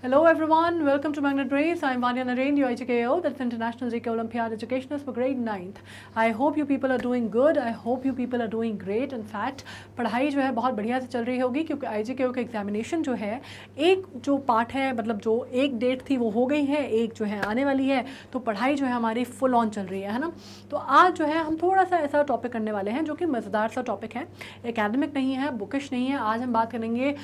Hello everyone, welcome to Magnet Brace. I'm Vanya Narain, UIGKO, that's International JK Olympiad Educationist for grade 9th. I hope you people are doing good, I hope you people are doing great. In fact, पढ़ाई जो है बहुत बढ़िया से चल रही होगी क्योंकि आई जी के एग्जामिनेशन जो है एक जो पार्ट है मतलब जो एक डेट थी वो हो गई है एक जो है आने वाली है तो पढ़ाई जो है हमारी फुल ऑन चल रही है है ना तो आज जो है हम थोड़ा सा ऐसा टॉपिक करने वाले हैं जो कि मज़ेदार सा टॉपिक है एकेडमिक नहीं है बुकिश नहीं है आज हम बात करेंगे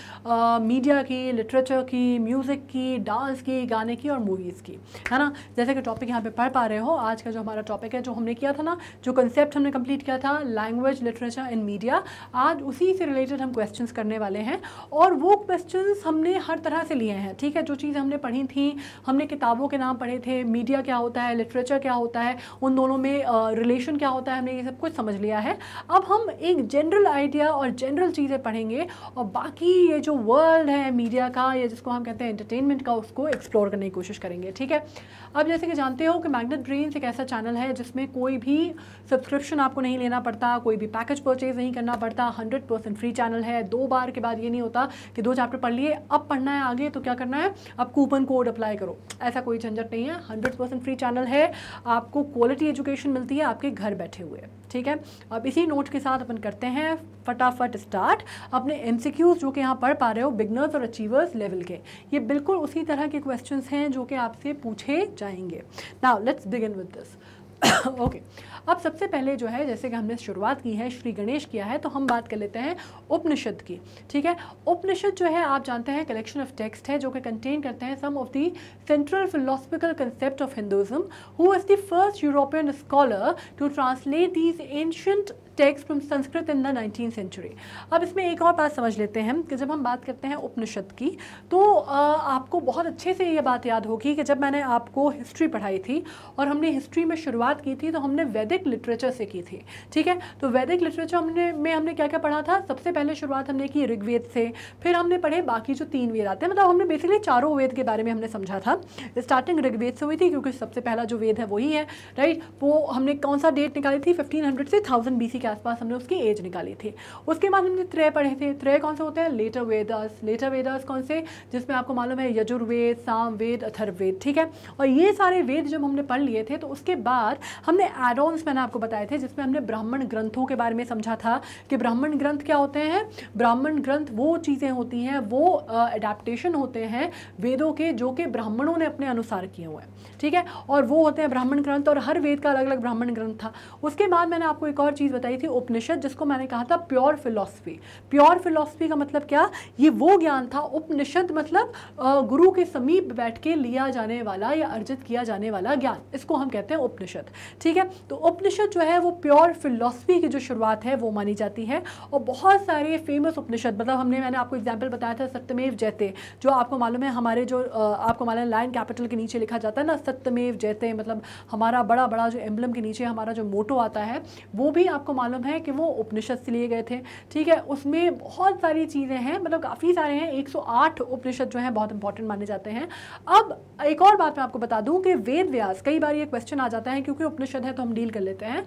मीडिया की लिटरेचर की म्यूज़िक म्यूज़िक की डांस की गाने की और मूवीज़ की है ना जैसे कि टॉपिक यहाँ पे पढ़ पा रहे हो आज का जो हमारा टॉपिक है जो हमने किया था ना जो कंसेप्ट हमने कंप्लीट किया था लैंग्वेज लिटरेचर एंड मीडिया आज उसी से रिलेटेड हम क्वेश्चन करने वाले हैं और वो क्वेश्चन हमने हर तरह से लिए हैं ठीक है जो चीज़ हमने पढ़ी थी हमने किताबों के नाम पढ़े थे मीडिया क्या होता है लिटरेचर क्या होता है उन दोनों में रिलेशन uh, क्या होता है हमने ये सब कुछ समझ लिया है अब हम एक जनरल आइडिया और जनरल चीज़ें पढ़ेंगे और बाकी ये जो वर्ल्ड है मीडिया का या जिसको हम कहते हैं एंटरटेनमेंट का उसको एक्सप्लोर करने की कोशिश करेंगे ठीक है अब जैसे कि जानते हो कि मैग्नेट ब्रेन्स एक ऐसा चैनल है जिसमें कोई भी सब्सक्रिप्शन आपको नहीं लेना पड़ता कोई भी पैकेज परचेज नहीं करना पड़ता हंड्रेड परसेंट फ्री चैनल है दो बार के बाद ये नहीं होता कि दो चैप्टर पढ़ लिए अब पढ़ना है आगे तो क्या करना है अब कूपन कोड अप्लाई करो ऐसा कोई झंझट नहीं है हंड्रेड परसेंट फ्री चैनल है आपको क्वालिटी एजुकेशन मिलती है आपके घर बैठे हुए ठीक है अब इसी नोट के साथ अपन करते हैं फटाफट स्टार्ट अपने एम जो कि यहाँ पढ़ पा रहे हो बिगनर्स और अचीवर्स लेवल के ये बिल्कुल बिल्कुल उसी तरह के क्वेश्चन हैं जो कि आपसे पूछे जाएंगे now let's begin with this okay अब सबसे पहले जो है जैसे कि हमने शुरुआत की है श्री गणेश किया है तो हम बात कर लेते हैं उपनिषद की ठीक है उपनिषद जो है आप जानते हैं कलेक्शन ऑफ टेक्स्ट है जो कि कंटेन करते हैं some of the central philosophical concept of Hinduism who is the first European scholar to translate these ancient text from Sanskrit in the nineteen century अब इसमें एक और बात समझ लेते हैं कि जब हम बात करते हैं उपनिषद की तो आपको बहुत अच्छे से ये बात याद होगी कि जब मैंने आपको हिस्ट्री पढ़ाई थी और हमने हिस्ट्री में शुरुआत की थी तो हमने वैदिक लिटरेचर से की थी ठीक है तो वैदिक लिटरेचर हमने में हमने क्या क्या पढ़ा था सबसे पहले शुरुआत हमने की ऋग्वेद से फिर हमने पढ़े बाकी जो तीन वेद आते हैं मतलब हमने बेसिकली चारों वेद के बारे में हमने समझा था स्टार्टिंग ऋग्वेद से हुई थी क्योंकि सबसे पहला जो वेद है वही है राइट वो हमने कौन सा डेट निकाली थी फिफ्टीन से थाउजेंड बी के आसपास हमने उसकी एज निकाली थी उसके बाद हमने त्रय पढ़े थे त्रय कौन से होते हैं लेटर वेदास लेटर वेदास कौन से जिसमें आपको मालूम है यजुर्वेद साम वेद अथर्वेद ठीक है और ये सारे वेद जब हमने पढ़ लिए थे तो उसके बाद हमने एडोन्स मैंने आपको बताए थे जिसमें हमने ब्राह्मण ग्रंथों के बारे में समझा था कि ब्राह्मण ग्रंथ क्या होते हैं ब्राह्मण ग्रंथ वो चीज़ें होती हैं वो अडेप्टेशन होते हैं वेदों के जो कि ब्राह्मणों ने अपने अनुसार किए हुए हैं ठीक है और वो होते हैं ब्राह्मण ग्रंथ और हर वेद का अलग अलग ब्राह्मण ग्रंथ था उसके बाद मैंने आपको एक और चीज़ बताई रही थी उपनिषद जिसको मैंने कहा था प्योर फिलॉसफी प्योर फिलॉसफी का मतलब क्या ये वो ज्ञान था उपनिषद मतलब गुरु के समीप बैठ के लिया जाने वाला या अर्जित किया जाने वाला ज्ञान इसको हम कहते हैं उपनिषद ठीक है तो उपनिषद जो है वो प्योर फिलॉसफी की जो शुरुआत है वो मानी जाती है और बहुत सारे फेमस उपनिषद मतलब हमने मैंने आपको एग्जाम्पल बताया था सत्यमेव जैते जो आपको मालूम है हमारे जो आपको मालूम है लाइन कैपिटल के नीचे लिखा जाता है ना सत्यमेव जैते मतलब हमारा बड़ा बड़ा जो एम्बलम के नीचे हमारा जो मोटो आता है वो भी आपको मालूम है कि वो उपनिषद से लिए गए थे ठीक है उसमें बहुत सारी चीज़ें हैं मतलब काफ़ी सारे हैं 108 उपनिषद जो हैं बहुत इंपॉर्टेंट माने जाते हैं अब एक और बात मैं आपको बता दूं कि वेद व्यास कई बार ये क्वेश्चन आ जाता है क्योंकि उपनिषद है तो हम डील कर लेते हैं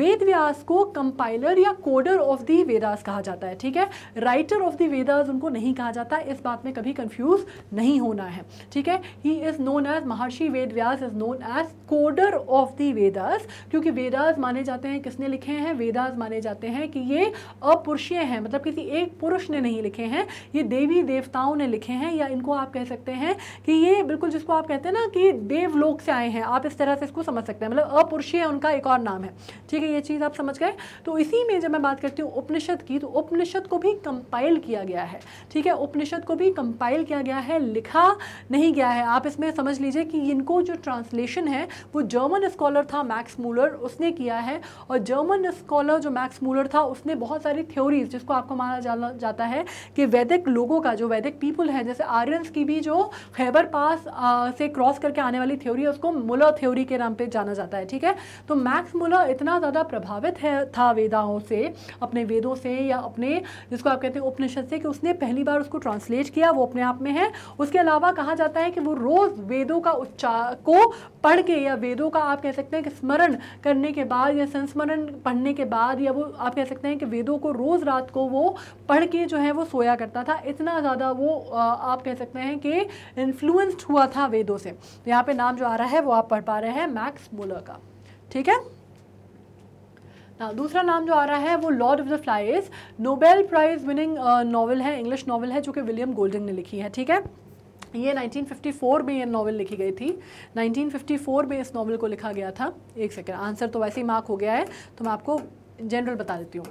वेद व्यास को कंपाइलर या कोडर ऑफ दी वेदास कहा जाता है ठीक है राइटर ऑफ दी वेदास उनको नहीं कहा जाता इस बात में कभी कन्फ्यूज़ नहीं होना है ठीक है he is known as Maharshi Ved Vyas is known as coder of the Vedas क्योंकि वेदास माने जाते हैं किसने लिखे हैं वेदास कालिदास माने जाते हैं कि ये अपुरुषीय हैं मतलब किसी एक पुरुष ने नहीं लिखे हैं ये देवी देवताओं ने लिखे हैं या इनको आप कह सकते हैं कि ये बिल्कुल जिसको आप कहते हैं ना कि देवलोक से आए हैं आप इस तरह से इसको समझ सकते हैं मतलब अपुरुषीय उनका एक और नाम है ठीक है ये चीज़ आप समझ गए तो इसी में जब मैं बात करती हूँ उपनिषद की तो उपनिषद को भी कंपाइल किया गया है ठीक है उपनिषद को भी कंपाइल किया गया है लिखा नहीं गया है आप इसमें समझ लीजिए कि इनको जो ट्रांसलेशन है वो जर्मन स्कॉलर था मैक्स मूलर उसने किया है और जर्मन स्कॉलर मूलर जो मैक्स मूलर था उसने बहुत सारी थ्योरीज जिसको आपको माना जाता है कि वैदिक लोगों का जो वैदिक पीपल है जैसे आर्यंस की भी जो खैबर पास से क्रॉस करके आने वाली थ्योरी है उसको मूलर थ्योरी के नाम पर जाना जाता है ठीक है तो मैक्स मूलर इतना ज़्यादा प्रभावित है था वेदाओं से अपने वेदों से या अपने जिसको आप कहते हैं उपनिषद से कि उसने पहली बार उसको ट्रांसलेट किया वो अपने आप में है उसके अलावा कहा जाता है कि वो रोज़ वेदों का उच्चार को पढ़ के या वेदों का आप कह सकते हैं कि स्मरण करने के बाद या संस्मरण पढ़ने के बाद बाद या वो आप कह सकते हैं कि वेदों को रोज़ रात को वो पढ़ के जो है वो सोया करता था इतना ज़्यादा वो आप कह सकते हैं कि इन्फ्लुएंस्ड हुआ था वेदों से तो यहाँ पे नाम जो आ रहा है वो आप पढ़ पा रहे हैं मैक्स मुलर का ठीक है ना दूसरा नाम जो आ रहा है वो Lord of the Flies Nobel Prize winning novel है इंग्लिश नावल है जो कि विलियम गोल्डिंग ने लिखी है ठीक है ये 1954 में ये नावल लिखी गई थी 1954 में इस नावल को लिखा गया था एक सेकेंड आंसर तो वैसे ही मार्क हो गया है तो मैं आपको जनरल बता देती हूँ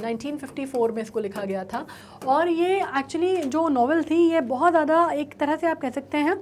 1954 में इसको लिखा गया था और ये एक्चुअली जो नावल थी ये बहुत ज़्यादा एक तरह से आप कह सकते हैं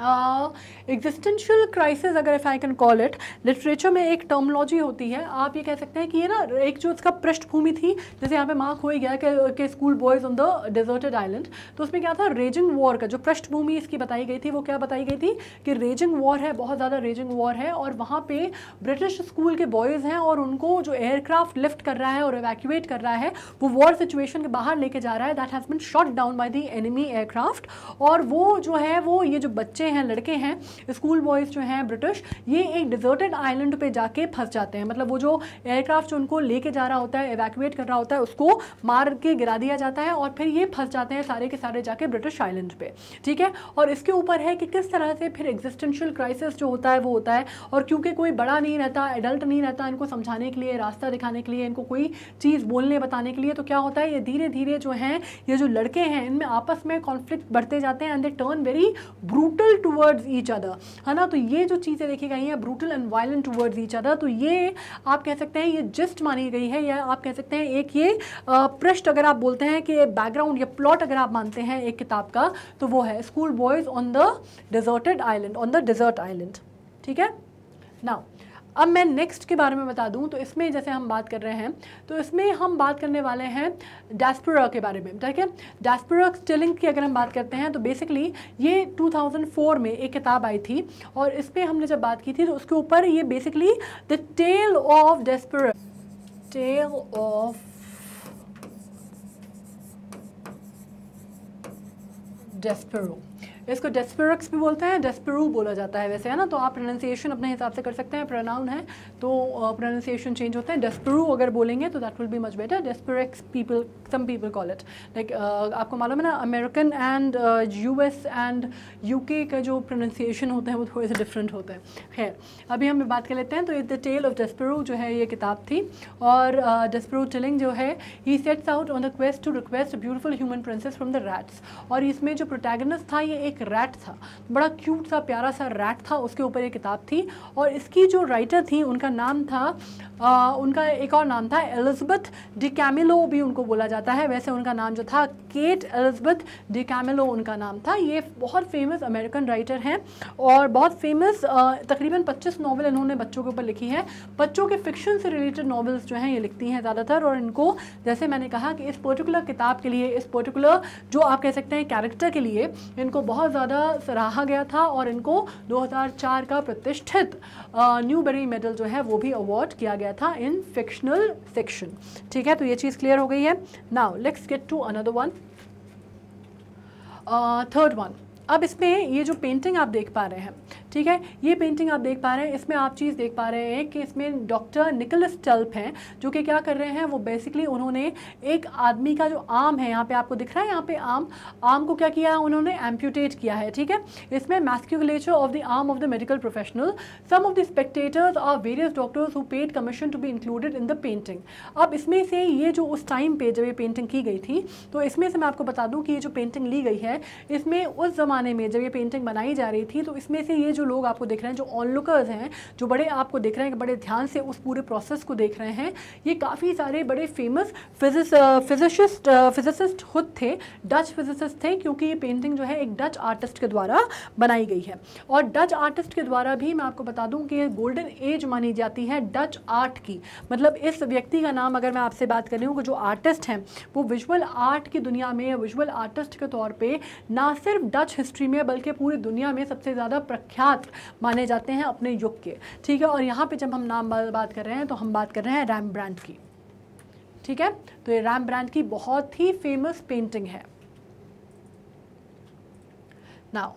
एग्जिस्टेंशियल uh, क्राइसिस अगर if I can call it literature में एक टर्मोलॉजी होती है आप ये कह सकते हैं कि ये ना एक जो इसका पृष्ठभूमि थी जैसे यहाँ पे मार्क हो ही गया कि school boys on the deserted island तो उसमें क्या था रेजिंग वॉर का जो पृष्ठभूमि इसकी बताई गई थी वो क्या बताई गई थी कि रेजिंग वॉर है बहुत ज़्यादा रेजिंग वॉर है और वहाँ पर ब्रिटिश स्कूल के बॉयज़ हैं और उनको जो एयरक्राफ्ट लिफ्ट कर रहा है और एवैक्यूएट कर रहा है वो वॉर सिचुएशन के बाहर लेके जा रहा है that has been shot down by the enemy aircraft और वो जो है वो ये जो बच्चे बच्चे हैं लड़के हैं स्कूल बॉयज़ जो हैं ब्रिटिश ये एक डिजर्टेड आइलैंड पे जाके फंस जाते हैं मतलब वो जो एयरक्राफ्ट जो उनको लेके जा रहा होता है एवैक्यूएट कर रहा होता है उसको मार के गिरा दिया जाता है और फिर ये फंस जाते हैं सारे के सारे जाके ब्रिटिश आइलैंड पे ठीक है और इसके ऊपर है कि किस तरह से फिर एग्जिस्टेंशियल क्राइसिस जो होता है वो होता है और क्योंकि कोई बड़ा नहीं रहता एडल्ट नहीं रहता इनको समझाने के लिए रास्ता दिखाने के लिए इनको कोई चीज़ बोलने बताने के लिए तो क्या होता है ये धीरे धीरे जो हैं ये जो लड़के हैं इनमें आपस में कॉन्फ्लिक्ट बढ़ते जाते हैं and they turn very brutal brutal towards each other है ना तो ये जो चीज़ें देखी गई हैं brutal and violent towards each other तो ये आप कह सकते हैं ये जस्ट मानी गई है या आप कह सकते हैं एक ये पृष्ठ अगर आप बोलते हैं कि बैकग्राउंड या प्लॉट अगर आप मानते हैं एक किताब का तो वो है school boys on the deserted island on the desert island ठीक है नाउ अब मैं नेक्स्ट के बारे में बता दूं तो इसमें जैसे हम बात कर रहे हैं तो इसमें हम बात करने वाले हैं डास्पोरा के बारे में ठीक है डास्पोरा स्टिलिंग की अगर हम बात करते हैं तो बेसिकली ये 2004 में एक किताब आई थी और इस पर हमने जब बात की थी तो उसके ऊपर ये basically the tale of Despereaux tale of Despereaux इसको डेस्पेरक्स भी बोलते हैं डेस्पेरू बोला जाता है वैसे है ना तो आप प्रोनाउंसिएशन अपने हिसाब से कर सकते हैं प्रोनाउन है तो प्रोनाउंसिएशन चेंज होते हैं डेस्पेरू अगर बोलेंगे तो that will be much better Despereaux people some people call it like आपको मालूम है ना American and U and U K का जो प्रोनाउंसिएशन होते हैं वो थोड़े से डिफरेंट होते हैं खैर अभी हम बात कर लेते हैं तो द टेल ऑफ डेस्पेरू जो है ये किताब थी और डेस्पेरू टेलिंग जो है he sets out on the quest to request beautiful human princess from the rats और इसमें जो प्रोटैगनिस्ट था ये एक एक रैट था बड़ा क्यूट सा प्यारा सा रैट था उसके ऊपर ये किताब थी और इसकी जो राइटर थी उनका नाम था आ, उनका एक और नाम था एलिजबथ डी कैमिलो भी उनको बोला जाता है वैसे उनका नाम जो था केट एलिजबथ डी कैमिलो उनका नाम था ये बहुत फेमस अमेरिकन राइटर हैं और बहुत फेमस तकरीबन 25 नावल इन्होंने बच्चों के ऊपर लिखी है बच्चों के फिक्शन से रिलेटेड नावल्स जो हैं ये लिखती हैं ज़्यादातर और इनको जैसे मैंने कहा कि इस पर्टिकुलर किताब के लिए इस पर्टिकुलर जो आप कह सकते हैं कैरेक्टर के लिए इनको बहुत बहुत ज़्यादा सराहा गया था और इनको 2004 का प्रतिष्ठित न्यूबेरी मेडल जो है वो भी अवार्ड किया गया था इन फिक्शनल सेक्शन ठीक है तो ये चीज़ क्लियर हो गई है now let's get to another one third one अब इसमें ये जो पेंटिंग आप देख पा रहे हैं ठीक है ये पेंटिंग आप देख पा रहे हैं इसमें आप चीज़ देख पा रहे हैं कि इसमें डॉक्टर निकलस टल्प हैं जो कि क्या कर रहे हैं वो बेसिकली उन्होंने एक आदमी का जो आम है यहाँ पे आपको दिख रहा है यहाँ पे आम आम को क्या किया है उन्होंने एम्प्यूटेट किया है ठीक है इसमें musculature of the arm of the medical professional some of the spectators और various doctors who paid commission to be included in the painting अब इसमें से ये जो उस टाइम पे जब ये पेंटिंग की गई थी तो इसमें से मैं आपको बता दूँ कि ये जो पेंटिंग ली गई है इसमें उस ज़माने में जब ये पेंटिंग बनाई जा रही थी तो इसमें से ये जो लोग आपको देख रहे हैं जो ऑनलुकर्स हैं जो बड़े आपको देख रहे हैं बड़े ध्यान से उस पूरे प्रोसेस को देख रहे हैं ये काफ़ी सारे बड़े फेमस फिजिसिस्ट फिजिसिस्ट खुद थे डच फिजिसिस्ट थे क्योंकि ये पेंटिंग जो है एक डच आर्टिस्ट के द्वारा बनाई गई है और डच आर्टिस्ट के द्वारा भी मैं आपको बता दूँ कि गोल्डन एज मानी जाती है डच आर्ट की मतलब इस व्यक्ति का नाम अगर मैं आपसे बात कर रही हूँ कि जो आर्टिस्ट हैं वो विजुअल आर्ट की दुनिया में विजुअल आर्टिस्ट के तौर पर ना सिर्फ डच हिस्ट्री में बल्कि पूरी दुनिया में सबसे ज़्यादा प्रख्यात छात्र माने जाते हैं अपने युग के ठीक है और यहाँ पे जब हम नाम बात कर रहे हैं तो हम बात कर रहे हैं रैम ब्रांड की ठीक है तो ये रैम ब्रांड की बहुत ही फेमस पेंटिंग है नाउ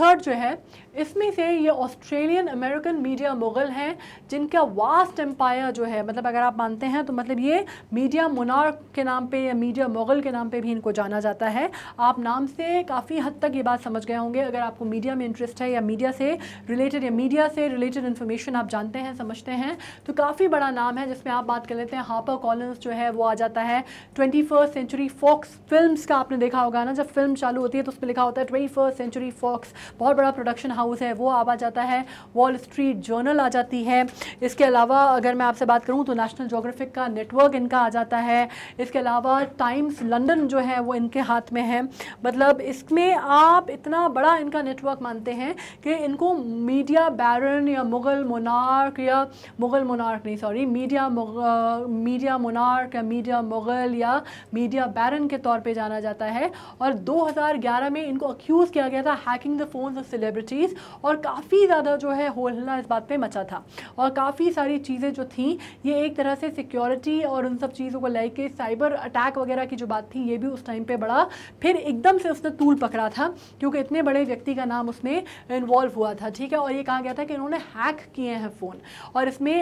थर्ड जो है इसमें से ये ऑस्ट्रेलियन अमेरिकन मीडिया मुगल हैं जिनका वास्ट एम्पायर जो है मतलब अगर आप मानते हैं तो मतलब ये मीडिया मुनार के नाम पे या मीडिया मुगल के नाम पे भी इनको जाना जाता है आप नाम से काफ़ी हद तक ये बात समझ गए होंगे अगर आपको मीडिया में इंटरेस्ट है या मीडिया से रिलेटेड या मीडिया से रिलेटेड इन्फॉर्मेशन आप जानते हैं समझते हैं तो काफ़ी बड़ा नाम है जिसमें आप बात कर लेते हैं हापर कॉलन्स जो है वो आ जाता है ट्वेंटी सेंचुरी फॉक्स फिल्म का आपने देखा होगा ना जब फिल्म चालू होती है तो उस पर लिखा होता है ट्वेंटी सेंचुरी फॉक्स बहुत बड़ा प्रोडक्शन हाउस हाउस है वो आ जाता है वॉल स्ट्रीट जर्नल आ जाती है इसके अलावा अगर मैं आपसे बात करूँ तो नेशनल जोग्राफिक का नेटवर्क इनका आ जाता है इसके अलावा टाइम्स लंडन जो है वो इनके हाथ में है मतलब इसमें आप इतना बड़ा इनका नेटवर्क मानते हैं कि इनको मीडिया बैरन या मुग़ल मोनार्क या मुग़ल मोनार्क नहीं सॉरी मीडिया मीडिया मोनार्क या मीडिया मुग़ल या मीडिया बैरन के तौर पे जाना जाता है और 2011 में इनको अक्यूज़ किया गया था hacking the phones of celebrities और काफ़ी ज़्यादा जो है होल हल्ला इस बात पर मचा था और काफ़ी सारी चीज़ें जो थी ये एक तरह से सिक्योरिटी और उन सब चीज़ों को लेके साइबर अटैक वगैरह की जो बात थी ये भी उस टाइम पे बड़ा फिर एकदम से उसने तूल पकड़ा था क्योंकि इतने बड़े व्यक्ति का नाम उसमें इन्वॉल्व हुआ था ठीक है और ये कहा गया था कि इन्होंने हैक किए हैं फ़ोन और इसमें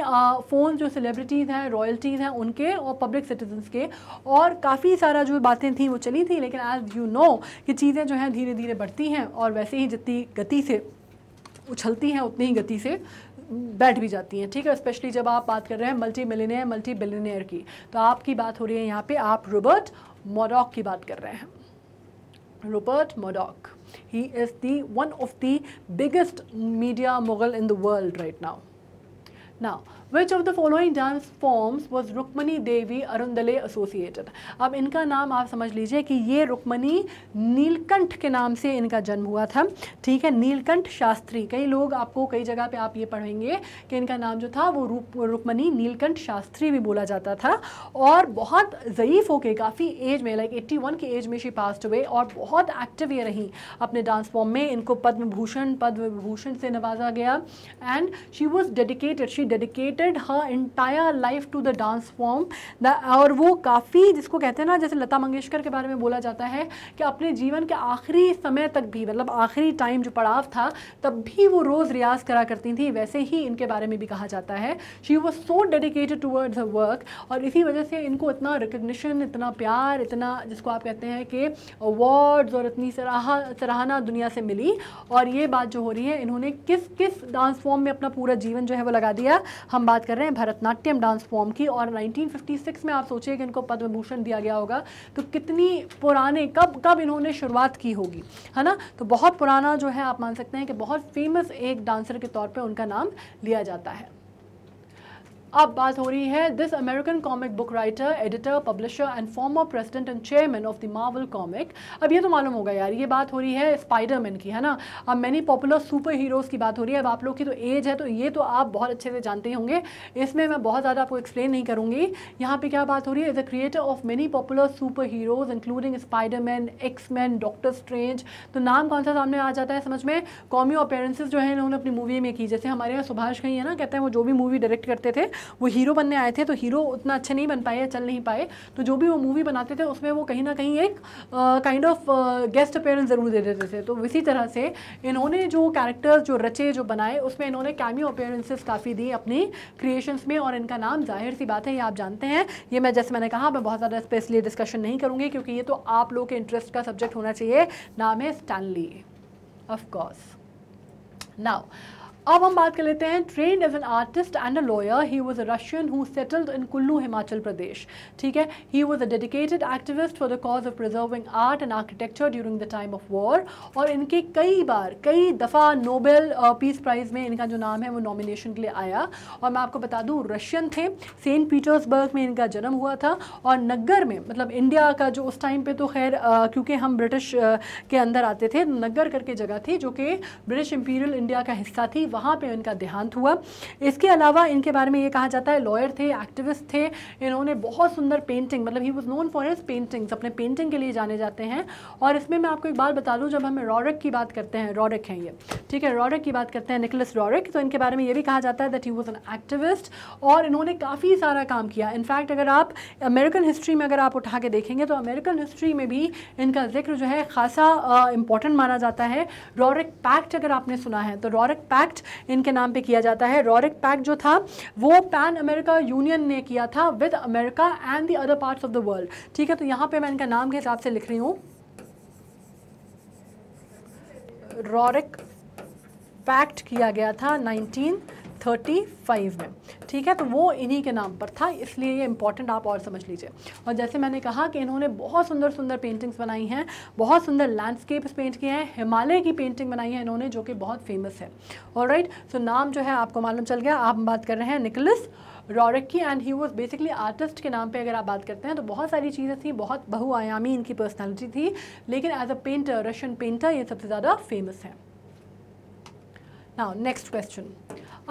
फ़ोन जो सेलिब्रिटीज़ हैं रॉयल्टीज़ हैं उनके और पब्लिक सिटीजन्स के और काफ़ी सारा जो बातें थी वो चली थी लेकिन एज यू नो कि चीज़ें जो हैं धीरे धीरे बढ़ती हैं और वैसे ही जितनी गति से उछलती हैं उतनी ही गति से बैठ भी जाती हैं ठीक है स्पेशली जब आप बात कर रहे हैं मल्टी मिलीनियर मल्टी बिलीनियर की तो आपकी बात हो रही है यहाँ पे आप रोबर्ट मोडॉक की बात कर रहे हैं Robert Murdoch he is the one of the biggest media mogul in the world right now now which of the following dance forms was Rukmini Devi Arundale associated अब इनका नाम आप समझ लीजिए कि ये रुक्मणी नीलकंठ के नाम से इनका जन्म हुआ था ठीक है नीलकंठ शास्त्री कई लोग आपको कई जगह पे आप ये पढ़ेंगे कि इनका नाम जो था वो रूप रुक्मणी नीलकंठ शास्त्री भी बोला जाता था और बहुत ज़यीफ़ होके काफ़ी एज में लाइक एट्टी वन की एज में शी पास्ट हुए और बहुत एक्टिव ये रहीं अपने डांस फॉर्म में इनको पद्म भूषण पद्म भूषण से नवाजा गया and she was dedicated she dedicated dedicated her entire life to the dance form और वो काफ़ी जिसको कहते हैं ना जैसे लता मंगेशकर के बारे में बोला जाता है कि अपने जीवन के आखिरी समय तक भी मतलब आखिरी टाइम जो पड़ाव था तब भी वो रोज़ रियाज करा करती थी वैसे ही इनके बारे में भी कहा जाता है she was so dedicated towards a work और इसी वजह से इनको इतना रिकग्निशन इतना प्यार इतना जिसको आप कहते हैं कि अवार्ड्स और इतनी सराहा सराहना दुनिया से मिली और ये बात जो हो रही है इन्होंने किस किस डांस फॉर्म में अपना पूरा जीवन जो है वो लगा दिया हम हम बात कर रहे हैं भरतनाट्यम डांस फॉर्म की और 1956 में आप सोचिए कि इनको पद्म भूषण दिया गया होगा तो कितनी पुराने कब कब इन्होंने शुरुआत की होगी है ना तो बहुत पुराना जो है आप मान सकते हैं कि बहुत फेमस एक डांसर के तौर पर उनका नाम लिया जाता है अब बात हो रही है this American comic book writer editor publisher and former president and chairman of the Marvel comic अब ये तो मालूम होगा यार ये बात हो रही है स्पाइडरमैन की है ना अब मैनी पॉपुलर सुपर हीरोज़ की बात हो रही है अब आप लोग की तो एज है तो ये तो आप बहुत अच्छे से जानते ही होंगे इसमें मैं बहुत ज़्यादा आपको एक्सप्लेन नहीं करूँगी यहाँ पर क्या बात हो रही है is a creator of many popular super heroes including spiderman man Doctor Strange तो नाम कौन सा सामने आ जाता है समझ में कॉमी ऑपेरेंसेज जो है इन्होंने अपनी मूवी में की जैसे हमारे यहाँ सुभाष कहीं है ना कहते हैं वो जो भी मूवी डायरेक्ट करते थे वो हीरो बनने आए थे तो हीरो उतना अच्छे नहीं बन पाए या चल नहीं पाए तो जो भी वो मूवी बनाते थे उसमें वो कहीं ना कहीं एक काइंड ऑफ गेस्ट अपेयरेंस ज़रूर दे देते थे तो इसी तरह से इन्होंने जो कैरेक्टर्स जो रचे जो बनाए उसमें इन्होंने कैमियो अपेयरेंसेस काफ़ी दी अपनी क्रिएशंस में और इनका नाम जाहिर सी बात है ये आप जानते हैं ये मैं जैसे मैंने कहा मैं बहुत ज़्यादा इस पर इसलिए डिस्कशन नहीं करूँगी क्योंकि ये तो आप लोग के इंटरेस्ट का सब्जेक्ट होना चाहिए नाम है स्टैनली ऑफ कोर्स नाउ अब हम बात कर लेते हैं trained as an artist and a lawyer he was a Russian who settled in Kullu Himachal Pradesh ठीक है he was a dedicated activist for the cause of preserving art and architecture during the time of war और इनके कई बार कई दफ़ा Nobel peace prize में इनका जो नाम है वो नॉमिनेशन के लिए आया और मैं आपको बता दूँ रशियन थे सेंट पीटर्सबर्ग में इनका जन्म हुआ था और नगर में मतलब इंडिया का जो उस टाइम पर तो खैर क्योंकि हम ब्रिटिश के अंदर आते थे नगर करके जगह थी जो कि ब्रिटिश इम्पीरियल इंडिया का हिस्सा थी वहाँ पर इनका देहांत हुआ इसके अलावा इनके बारे में ये कहा जाता है लॉयर थे एक्टिविस्ट थे इन्होंने बहुत सुंदर पेंटिंग मतलब he was known for his paintings अपने पेंटिंग के लिए जाने जाते हैं और इसमें मैं आपको एक बार बता दूँ जब हमें रॉरक की बात करते हैं रॉरक हैं ये ठीक है रॉरक की बात करते हैं निकलस रॉरक तो इनके बारे में ये भी कहा जाता है that he was an activist और इन्होंने काफ़ी सारा काम किया इनफैक्ट अगर आप अमेरिकन हिस्ट्री में अगर आप उठा के देखेंगे तो अमेरिकन हिस्ट्री में भी इनका जिक्र जो है खासा इंपॉर्टेंट माना जाता है रॉरक पैक्ट अगर आपने सुना है तो रॉरक पैक्ट इनके नाम पे किया जाता है रॉरिक पैक जो था वो पैन अमेरिका यूनियन ने किया था with America and the other parts of the world ठीक है तो यहाँ पे मैं इनका नाम के हिसाब से लिख रही हूँ रॉरिक पैक्ट किया गया था नाइनटीन 1935 में ठीक है तो वो इन्हीं के नाम पर था इसलिए ये इंपॉर्टेंट आप और समझ लीजिए और जैसे मैंने कहा कि इन्होंने बहुत सुंदर सुंदर पेंटिंग्स बनाई हैं बहुत सुंदर लैंडस्केप्स पेंट किए हैं हिमालय की पेंटिंग बनाई है इन्होंने जो कि बहुत फेमस है और राइट सो नाम जो है आपको मालूम चल गया आप बात कर रहे हैं निकलस रॉरिक की and he was basically artist के नाम पे अगर आप बात करते हैं तो बहुत सारी चीज़ें थी बहुत बहुआयामी इनकी पर्सनालिटी थी लेकिन as a painter Russian painter ये सबसे ज़्यादा फेमस है नाउ नेक्स्ट क्वेश्चन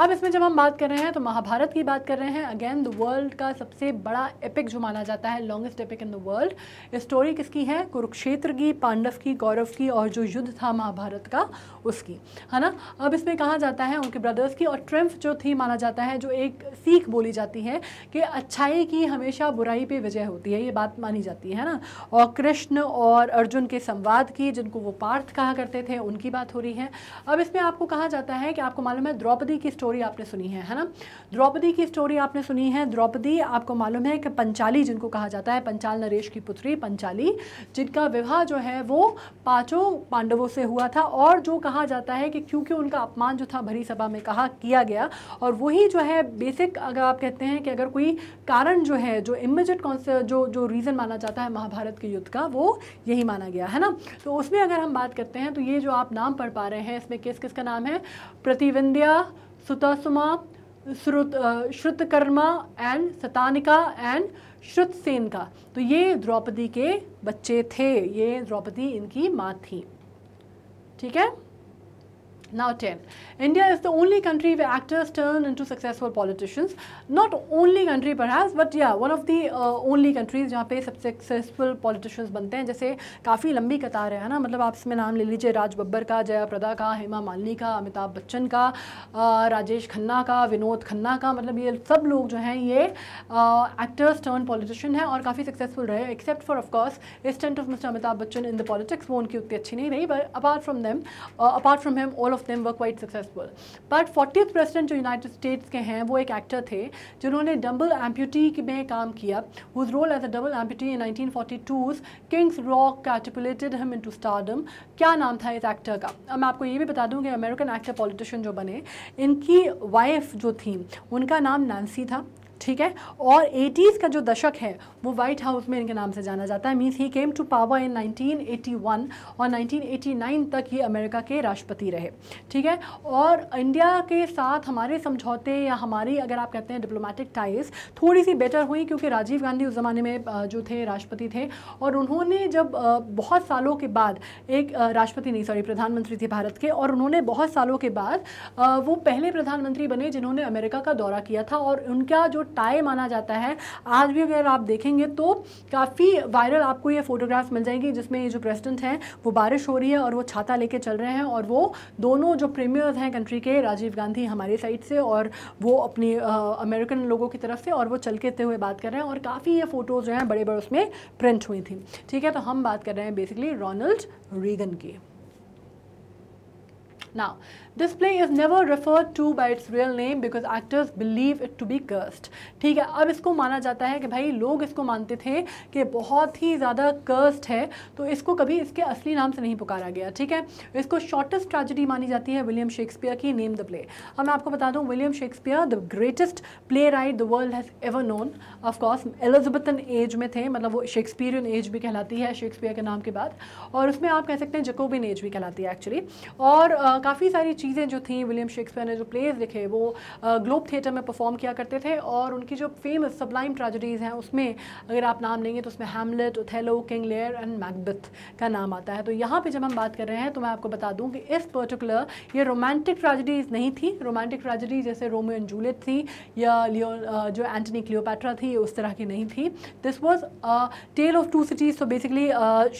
अब इसमें जब हम बात कर रहे हैं तो महाभारत की बात कर रहे हैं अगेन द वर्ल्ड का सबसे बड़ा एपिक जो माना जाता है longest epic in the world story किसकी है कुरुक्षेत्र की पांडव की गौरव की और जो युद्ध था महाभारत का उसकी है ना अब इसमें कहा जाता है उनके ब्रदर्स की और ट्रम्फ जो थी माना जाता है जो एक सीख बोली जाती है कि अच्छाई की हमेशा बुराई पर विजय होती है ये बात मानी जाती है ना और कृष्ण और अर्जुन के संवाद की जिनको वो पार्थ कहा करते थे उनकी बात हो रही है अब इसमें आपको कहा जाता है कि आपको मालूम है द्रौपदी की स्टोरी आपने सुनी है है ना द्रौपदी की स्टोरी आपने सुनी है द्रौपदी आपको मालूम है कि पंचाली जिनको कहा जाता है पंचाल नरेश की पुत्री पंचाली जिनका विवाह जो है वो पाँचों पांडवों से हुआ था और जो कहा जाता है कि क्योंकि उनका अपमान जो था भरी सभा में कहा किया गया और वही जो है बेसिक अगर आप कहते हैं कि अगर कोई कारण जो है जो इमिजिएट जो जो रीज़न माना जाता है महाभारत के युद्ध का वो यही माना गया है ना तो उसमें अगर हम बात करते हैं तो ये जो आप नाम पढ़ पा रहे हैं इसमें किस किस का नाम है प्रतिविंद्या सुतासुमा श्रुत श्रुतकर्मा एंड सतानिका एंड श्रुतसेन का तो ये द्रौपदी के बच्चे थे ये द्रौपदी इनकी माँ थी ठीक है now ten India is the only country where actors turn into successful politicians. Not only country perhaps, but yeah, one of the uh, only countries जहाँ पे सबसे सक्सेसफुल पॉलिटिशियंस बनते हैं जैसे काफ़ी लंबी कतार है ना मतलब आप इसमें नाम ले लीजिए राज बब्बर का जया प्रदा का हेमा मालिनी का अमिताभ बच्चन का राजेश खन्ना का विनोद खन्ना का मतलब ये सब लोग जो हैं ये एक्टर्स टर्न पॉलिटिशियन हैं और काफ़ी सक्सेसफुल रहे except for of course stint of mister Amitabh Bachchan in the politics वो उनकी उतनी अच्छी नहीं रही but apart from them apart from them all of them work quite success successful but forty president जो यूनाइटेड स्टेट्स के हैं वो एक एक्टर थे जिन्होंने डबल एम्प्यूटी में काम किया whose role as a double amputee in nineteen Kings Row catapulted him in to stardom क्या नाम था इस एक्टर का अब मैं आपको ये भी बता दूँ कि अमेरिकन एक्टर पॉलिटिशियन जो बने इनकी वाइफ जो थी उनका नाम नैन्सी था ठीक है और 80s का जो दशक है वो वाइट हाउस में इनके नाम से जाना जाता है means he came to power in 1981 और 1989 तक ये अमेरिका के राष्ट्रपति रहे ठीक है और इंडिया के साथ हमारे समझौते या हमारी अगर आप कहते हैं डिप्लोमेटिक टाइज थोड़ी सी बेटर हुई क्योंकि राजीव गांधी उस ज़माने में जो थे राष्ट्रपति थे और उन्होंने जब बहुत सालों के बाद एक राष्ट्रपति नहीं सॉरी प्रधानमंत्री थे भारत के और उन्होंने बहुत सालों के बाद वो पहले प्रधानमंत्री बने जिन्होंने अमेरिका का दौरा किया था और उनका जो ताए माना जाता है आज भी अगर आप देखेंगे तो काफ़ी वायरल आपको ये फ़ोटोग्राफ मिल जाएंगी जिसमें ये जो प्रेसिडेंट हैं वो बारिश हो रही है और वो छाता लेके चल रहे हैं और वो दोनों जो प्रीमियर्स हैं कंट्री के राजीव गांधी हमारे साइड से और वो अपनी अमेरिकन लोगों की तरफ से और वो चल के हुए बात कर रहे हैं और काफ़ी ये फ़ोटोज़ जो हैं बड़े बड़े उसमें प्रिंट हुई थी ठीक है तो हम बात कर रहे हैं बेसिकली रोनल्ड रीगन की Now, this play is never referred to by its real name because actors believe it to be cursed ठीक है अब इसको माना जाता है कि भाई लोग इसको मानते थे कि बहुत ही ज़्यादा कर्स्ड है तो इसको कभी इसके असली नाम से नहीं पुकारा गया ठीक है इसको शॉर्टेस्ट ट्रेजिडी मानी जाती है विलियम शेक्सपियर की नेम द प्ले अब मैं आपको बता दूँ William Shakespeare the greatest playwright the world has ever known of course Elizabethan age में थे मतलब वो शेक्सपियरियन एज भी कहलाती है शेक्सपियर के नाम के बाद और उसमें आप कह सकते हैं जकोबिन एज भी कहलाती है एक्चुअली और काफ़ी सारी चीज़ें जो थी विलियम शेक्सपियर ने जो प्लेज लिखे वो ग्लोब थिएटर में परफॉर्म किया करते थे और उनकी जो फेमस सबलाइम ट्रेजडीज़ हैं उसमें अगर आप नाम लेंगे तो उसमें Hamlet Othello King Lear and Macbeth का नाम आता है तो यहाँ पर जब हम बात कर रहे हैं तो मैं आपको बता दूँ कि इस पर्टिकुलर ये रोमांटिक ट्रेजडीज़ नहीं थी रोमांटिक ट्रेजडी जैसे रोमियो एंड जूलियट थी या लियो जो एंटनी क्लियोपैट्रा थी उस तरह की नहीं थी this was tale of two cities तो बेसिकली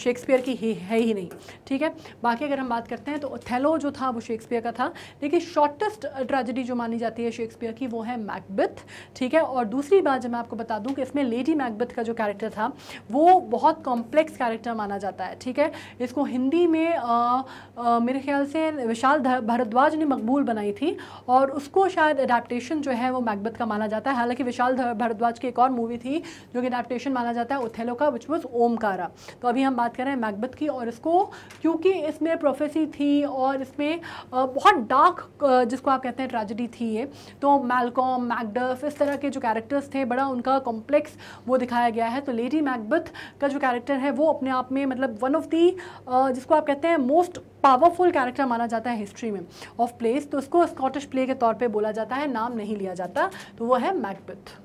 शेक्सपियर की ही है ही नहीं ठीक है बाकी अगर हम बात करते हैं तो ओथेलो जो था वो शेक्सपियर का था देखिए शॉर्टेस्ट ट्रेजिडी जो मानी जाती है शेक्सपियर की वो है मैकबिथ ठीक है और दूसरी बात जब मैं आपको बता दूं कि इसमें लेडी मैकबिथ का जो कैरेक्टर था वो बहुत कॉम्प्लेक्स कैरेक्टर माना जाता है ठीक है इसको हिंदी में आ, आ, मेरे ख्याल से विशाल भारद्वाज ने मकबूल बनाई थी और उसको शायद अडेप्टेशन जो है वो मैकबिथ का माना जाता है हालांकि विशाल भारद्वाज की एक और मूवी थी जो कि अडेप्टेशन माना जाता है उथेलो का विच वॉज ओमकारा तो अभी हम बात कर रहे हैं मैकबेथ की और इसको क्योंकि इसमें प्रोफेसी थी और इसमें बहुत बहुत डार्क uh, जिसको आप कहते हैं ट्रेजिडी थी ये तो मैलकॉम मैकडफ इस तरह के जो कैरेक्टर्स थे बड़ा उनका कॉम्प्लेक्स वो दिखाया गया है तो लेडी मैकबथ का जो कैरेक्टर है वो अपने आप में मतलब वन ऑफ दी जिसको आप कहते हैं मोस्ट पावरफुल कैरेक्टर माना जाता है हिस्ट्री में ऑफ प्लेस तो उसको स्कॉटिश प्ले के तौर पर बोला जाता है नाम नहीं लिया जाता तो वह है मैकबथ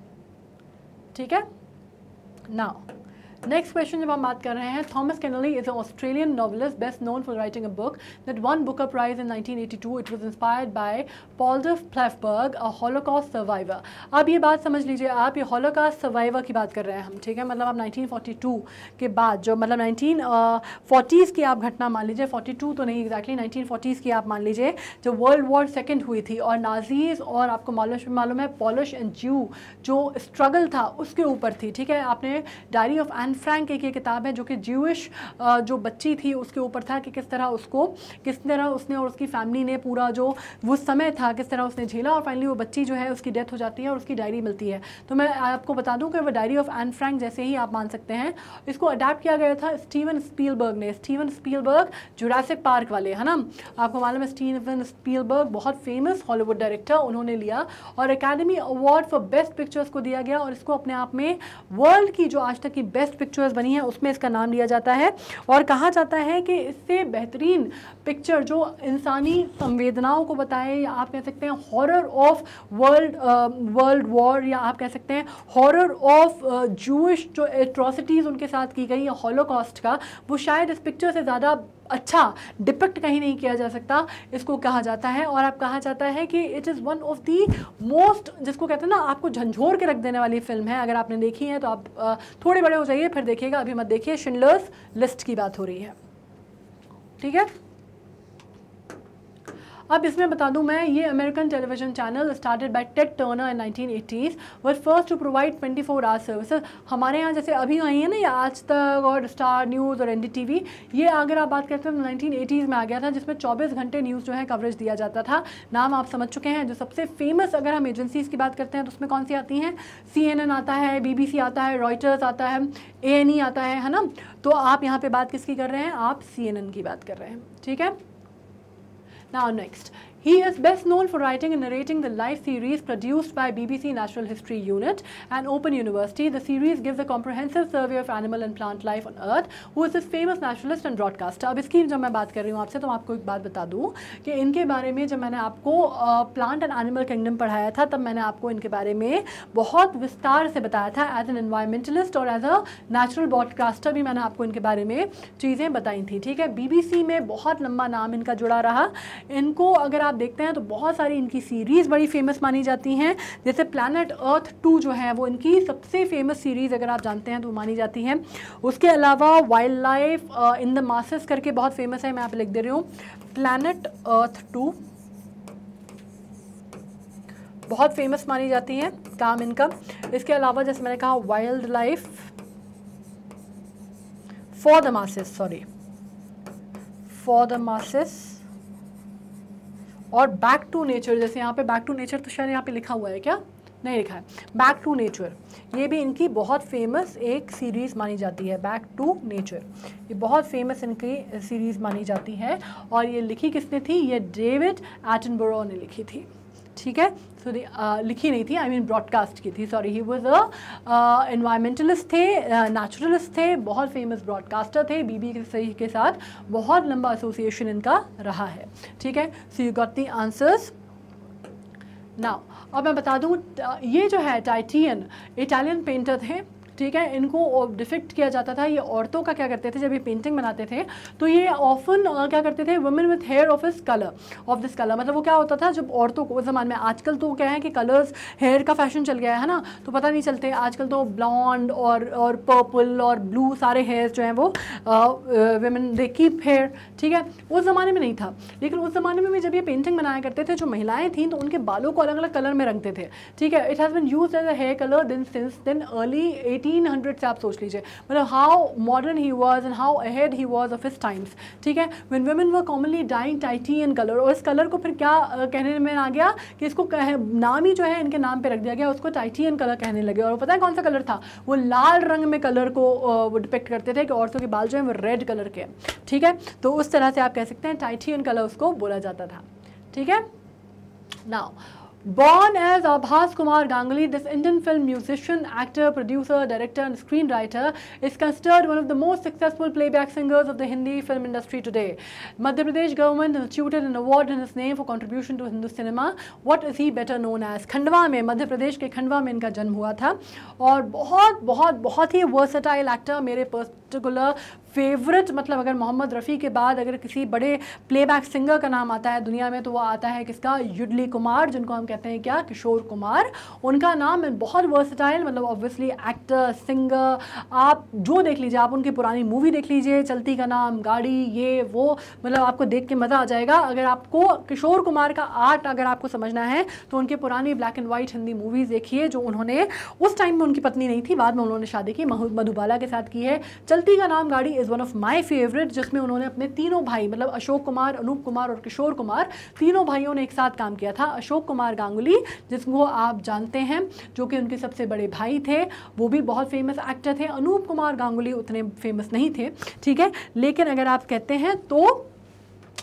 ठीक है ना नेक्स्ट क्वेश्चन जब हम बात कर रहे हैं Thomas Keneally is a Australian novelist best known for writing a book that won book a prize in 1982 it was inspired by Poldek Pfefferberg a Holocaust survivor अब ये बात समझ लीजिए आप ये हॉलोकॉस्ट सर्वाइवर की बात कर रहे हैं हम ठीक है मतलब आप नाइनटीन के बाद जो मतलब नाइनटीन uh, की आप घटना मान लीजिए फोर्टी तो नहीं एग्जैक्टली exactly, फोर्टीज़ की आप मान लीजिए जो वर्ल्ड वॉर सेकेंड हुई थी और नाजीज़ और आपको मालूम है पॉलिश एंड ज्यू जो स्ट्रगल था उसके ऊपर थी ठीक है आपने diary of an Anne Frank एक ये किताब है जो कि ज्यूश जो बच्ची थी उसके ऊपर था कि किस तरह उसको किस तरह उसने और उसकी फैमिली ने पूरा जो वो समय था किस तरह उसने झेला और फाइनली वो बच्ची जो है उसकी डेथ हो जाती है और उसकी डायरी मिलती है तो मैं आपको बता दूं कि वो डायरी ऑफ एन फ्रैंक जैसे ही आप मान सकते हैं इसको अडेप्ट किया गया था स्टीवन स्पीलबर्ग ने स्टीवन स्पीलबर्ग जुरासिक पार्क वाले है ना आपको मालूम है स्टीवन स्पीलबर्ग बहुत फेमस हॉलीवुड डायरेक्टर उन्होंने लिया और Academy Award for best pictures को दिया गया और इसको अपने आप में वर्ल्ड की जो आज तक की बेस्ट पिक्चर्स बनी है उसमें इसका नाम लिया जाता है और कहा जाता है कि इससे बेहतरीन पिक्चर जो इंसानी संवेदनाओं को बताए या आप कह सकते हैं horror of world world war या आप कह सकते हैं हॉरर ऑफ जूश जो एट्रॉसिटीज़ उनके साथ की गई हॉलोकॉस्ट का वो शायद इस पिक्चर से ज़्यादा अच्छा डिपेक्ट कहीं नहीं किया जा सकता इसको कहा जाता है और आप कहा जाता है कि it is one of the most जिसको कहते हैं ना आपको झंझोर के रख देने वाली फिल्म है अगर आपने देखी है तो आप थोड़े बड़े हो जाइए फिर देखिएगा अभी मत देखिए शिंडलर्स लिस्ट की बात हो रही है ठीक है अब इसमें बता दूं मैं ये American television channel started by Ted Turner in nineteen eighties were first to provide twenty four hour services हमारे यहाँ जैसे अभी आई है ना ये आज तक और स्टार न्यूज़ और एन ये अगर आप बात करते हैं तो नाइनटीन में आ गया था जिसमें चौबीस घंटे न्यूज़ जो है कवरेज दिया जाता था नाम आप समझ चुके हैं जो सबसे फेमस अगर हम एजेंसीज़ की बात करते हैं तो उसमें कौन सी आती हैं सी आता है बी आता है रॉयटर्स आता है ए e आता है है ना तो आप यहाँ पर बात किसकी कर रहे हैं आप सी की बात कर रहे हैं ठीक है Now next, He is best known for writing and narrating the live series produced by BBC Natural History Unit and Open University. The series gives a comprehensive survey of animal and plant life on Earth, who is this famous naturalist and broadcaster. अब इसकी जब मैं बात कर रही हूँ आपसे तो मैं आपको एक बात बता दूँ कि इनके बारे में जब मैंने आपको प्लांट एंड एनिमल किंगडम पढ़ाया था तब मैंने आपको इनके बारे में बहुत विस्तार से बताया था एज एन इन्वायरमेंटलिस्ट और एज अ नेचुरल ब्रॉडकास्टर भी मैंने आपको इनके बारे में चीज़ें बताई थी ठीक है बीबीसी में बहुत लंबा नाम इनका जुड़ा रहा इनको अगर आप देखते हैं तो बहुत सारी इनकी सीरीज़ बड़ी फेमस मानी जाती हैं जैसे प्लानट अर्थ टू जो है वो इनकी सबसे फेमस सीरीज़ अगर आप जानते हैं तो मानी जाती है उसके अलावा wildlife in the masses करके बहुत फेमस है मैं आप लिख दे रही हूँ प्लानट अर्थ टू बहुत फेमस मानी जाती हैं काम इनका इसके अलावा जैसे मैंने कहा wildlife for the masses sorry for the masses और बैक टू नेचर जैसे यहाँ पे बैक टू नेचर तो शायद यहाँ पे लिखा हुआ है क्या नहीं लिखा है बैक टू नेचर ये भी इनकी बहुत फेमस एक सीरीज़ मानी जाती है बैक टू नेचर ये बहुत फेमस इनकी सीरीज़ मानी जाती है और ये लिखी किसने थी ये डेविड एटनबरो ने लिखी थी ठीक है सो so, uh, लिखी नहीं थी आई मीन ब्रॉडकास्ट की थी sorry he was a environmentalist थे नेचुरलिस्ट uh, थे बहुत फेमस ब्रॉडकास्टर थे बीबी के सही के साथ बहुत लंबा एसोसिएशन इनका रहा है ठीक है so you got the answers now अब मैं बता दूँ uh, ये जो है टाइटियन इटालियन पेंटर थे ठीक है इनको डिफेक्ट किया जाता था ये औरतों का क्या करते थे जब ये पेंटिंग बनाते थे तो ये ऑफन क्या करते थे वुमेन विथ हेयर ऑफ इस कलर ऑफ दिस कलर मतलब वो क्या होता था जब औरतों को उस ज़माने में आजकल तो क्या है कि कलर्स हेयर का फैशन चल गया है ना तो पता नहीं चलते आजकल तो ब्लॉन्ड और और पर्पल और ब्लू सारे हेयर जो हैं वो वेमेन दे कीप हेयर ठीक है उस ज़माने में नहीं था लेकिन उस ज़माने में भी जब ये पेंटिंग बनाया करते थे जो महिलाएं थीं तो उनके बालों को अलग अलग कलर में रंगते थे ठीक है it has been used as a hair colour then since then early eighteen eighteen hundred से आप सोच लीजिए मतलब how modern he was and how ahead he was of his times ठीक है when women were commonly dyeing टाइटी and colour और इस कलर को फिर क्या uh, कहने में आ गया कि इसको कह, नाम ही जो है इनके नाम पर रख दिया गया उसको टाइटी एंड कलर कहने लगे और पता है कौन सा कलर था वो लाल रंग में कलर को वो डिपेक्ट करते थे कि औरतों के बाल जो है वो रेड कलर के ठीक है तो उस तरह से आप कह सकते हैं टाइटी एंड कलर उसको बोला जाता था ठीक है now Born as Abhas Kumar Ganguly, this Indian film musician, actor, producer, director and screenwriter is considered one of the most successful playback singers of the Hindi film industry today. Madhya Pradesh government instituted an award in his name for contribution to Hindu cinema. What is he better known as? Khandwa में Madhya Pradesh, के खंडवा में इनका जन्म हुआ था और बहुत बहुत बहुत ही वर्सेटाइल एक्टर फेवरेट मतलब अगर मोहम्मद रफ़ी के बाद अगर किसी बड़े प्लेबैक सिंगर का नाम आता है दुनिया में तो वो आता है किसका युडली कुमार जिनको हम कहते हैं क्या किशोर कुमार उनका नाम बहुत वर्सटाइल मतलब ऑब्वियसली एक्टर सिंगर आप जो देख लीजिए आप उनकी पुरानी मूवी देख लीजिए चलती का नाम गाड़ी ये वो मतलब आपको देख के मज़ा आ जाएगा अगर आपको किशोर कुमार का आर्ट अगर आपको समझना है तो उनकी पुरानी black and white Hindi movies देखिए जो उन्होंने उस टाइम में उनकी पत्नी नहीं थी बाद में उन्होंने शादी की मधुबाला के साथ की है चलती Ka Naam Gaadi is one of my favourite जिसमें उन्होंने अपने तीनों भाई मतलब अशोक कुमार अनूप कुमार और किशोर कुमार तीनों भाइयों ने एक साथ काम किया था अशोक कुमार गांगुली जिसको आप जानते हैं जो कि उनके सबसे बड़े भाई थे वो भी बहुत फेमस एक्टर थे अनूप कुमार गांगुली उतने फेमस नहीं थे ठीक है लेकिन अगर आप कहते हैं तो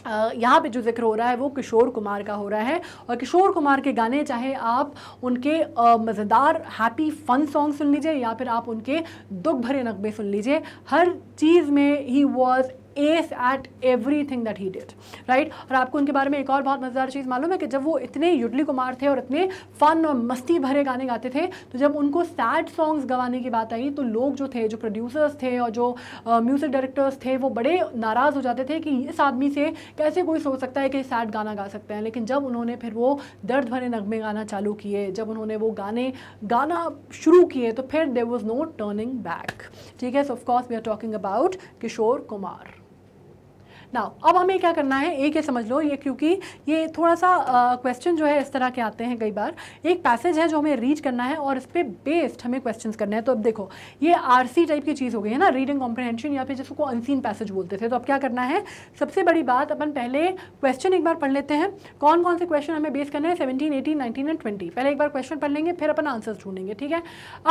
यहाँ पे जो जिक्र हो रहा है वो किशोर कुमार का हो रहा है और किशोर कुमार के गाने चाहे आप उनके मज़ेदार हैप्पी फन सॉन्ग सुन लीजिए या फिर आप उनके दुख भरे नगमे सुन लीजिए हर चीज़ में he was ace at everything that he did right और आपको उनके बारे में एक और बहुत मज़ेदार चीज़ मालूम है कि जब वो इतने युडली कुमार थे और इतने फ़न और मस्ती भरे गाने गाते थे तो जब उनको सैड सॉन्ग्स गवाने की बात आई तो लोग जो थे जो प्रोड्यूसर्स थे और जो म्यूज़िक डायरेक्टर्स थे वो बड़े नाराज़ हो जाते थे कि इस आदमी से कैसे कोई सोच सकता है कि सैड गाना गा सकते हैं लेकिन जब उन्होंने फिर वो दर्द भरे नगमे गाना चालू किए जब उन्होंने वो गाने गाना शुरू किए तो फिर there was no turning back ठीक है so of course we are talking about Kishore Kumar now अब हमें क्या करना है एक ये समझ लो ये क्योंकि ये थोड़ा सा क्वेश्चन uh, जो है इस तरह के आते हैं कई बार एक पैसेज है जो हमें रीच करना है और इस पर बेस्ड हमें क्वेश्चन करना है तो अब देखो ये आर टाइप की चीज़ हो गई है ना रीडिंग कॉम्प्रहेंशन या फिर जिसको अनसीन पैसेज बोलते थे तो अब क्या करना है सबसे बड़ी बात अपन पहले क्वेश्चन एक बार पढ़ लेते हैं कौन कौन से क्वेश्चन हमें बेस करना है seventeen eighteen nineteen and twenty पहले एक बार क्वेश्चन पढ़ लेंगे फिर अपन आंसर ढूंढेंगे ठीक है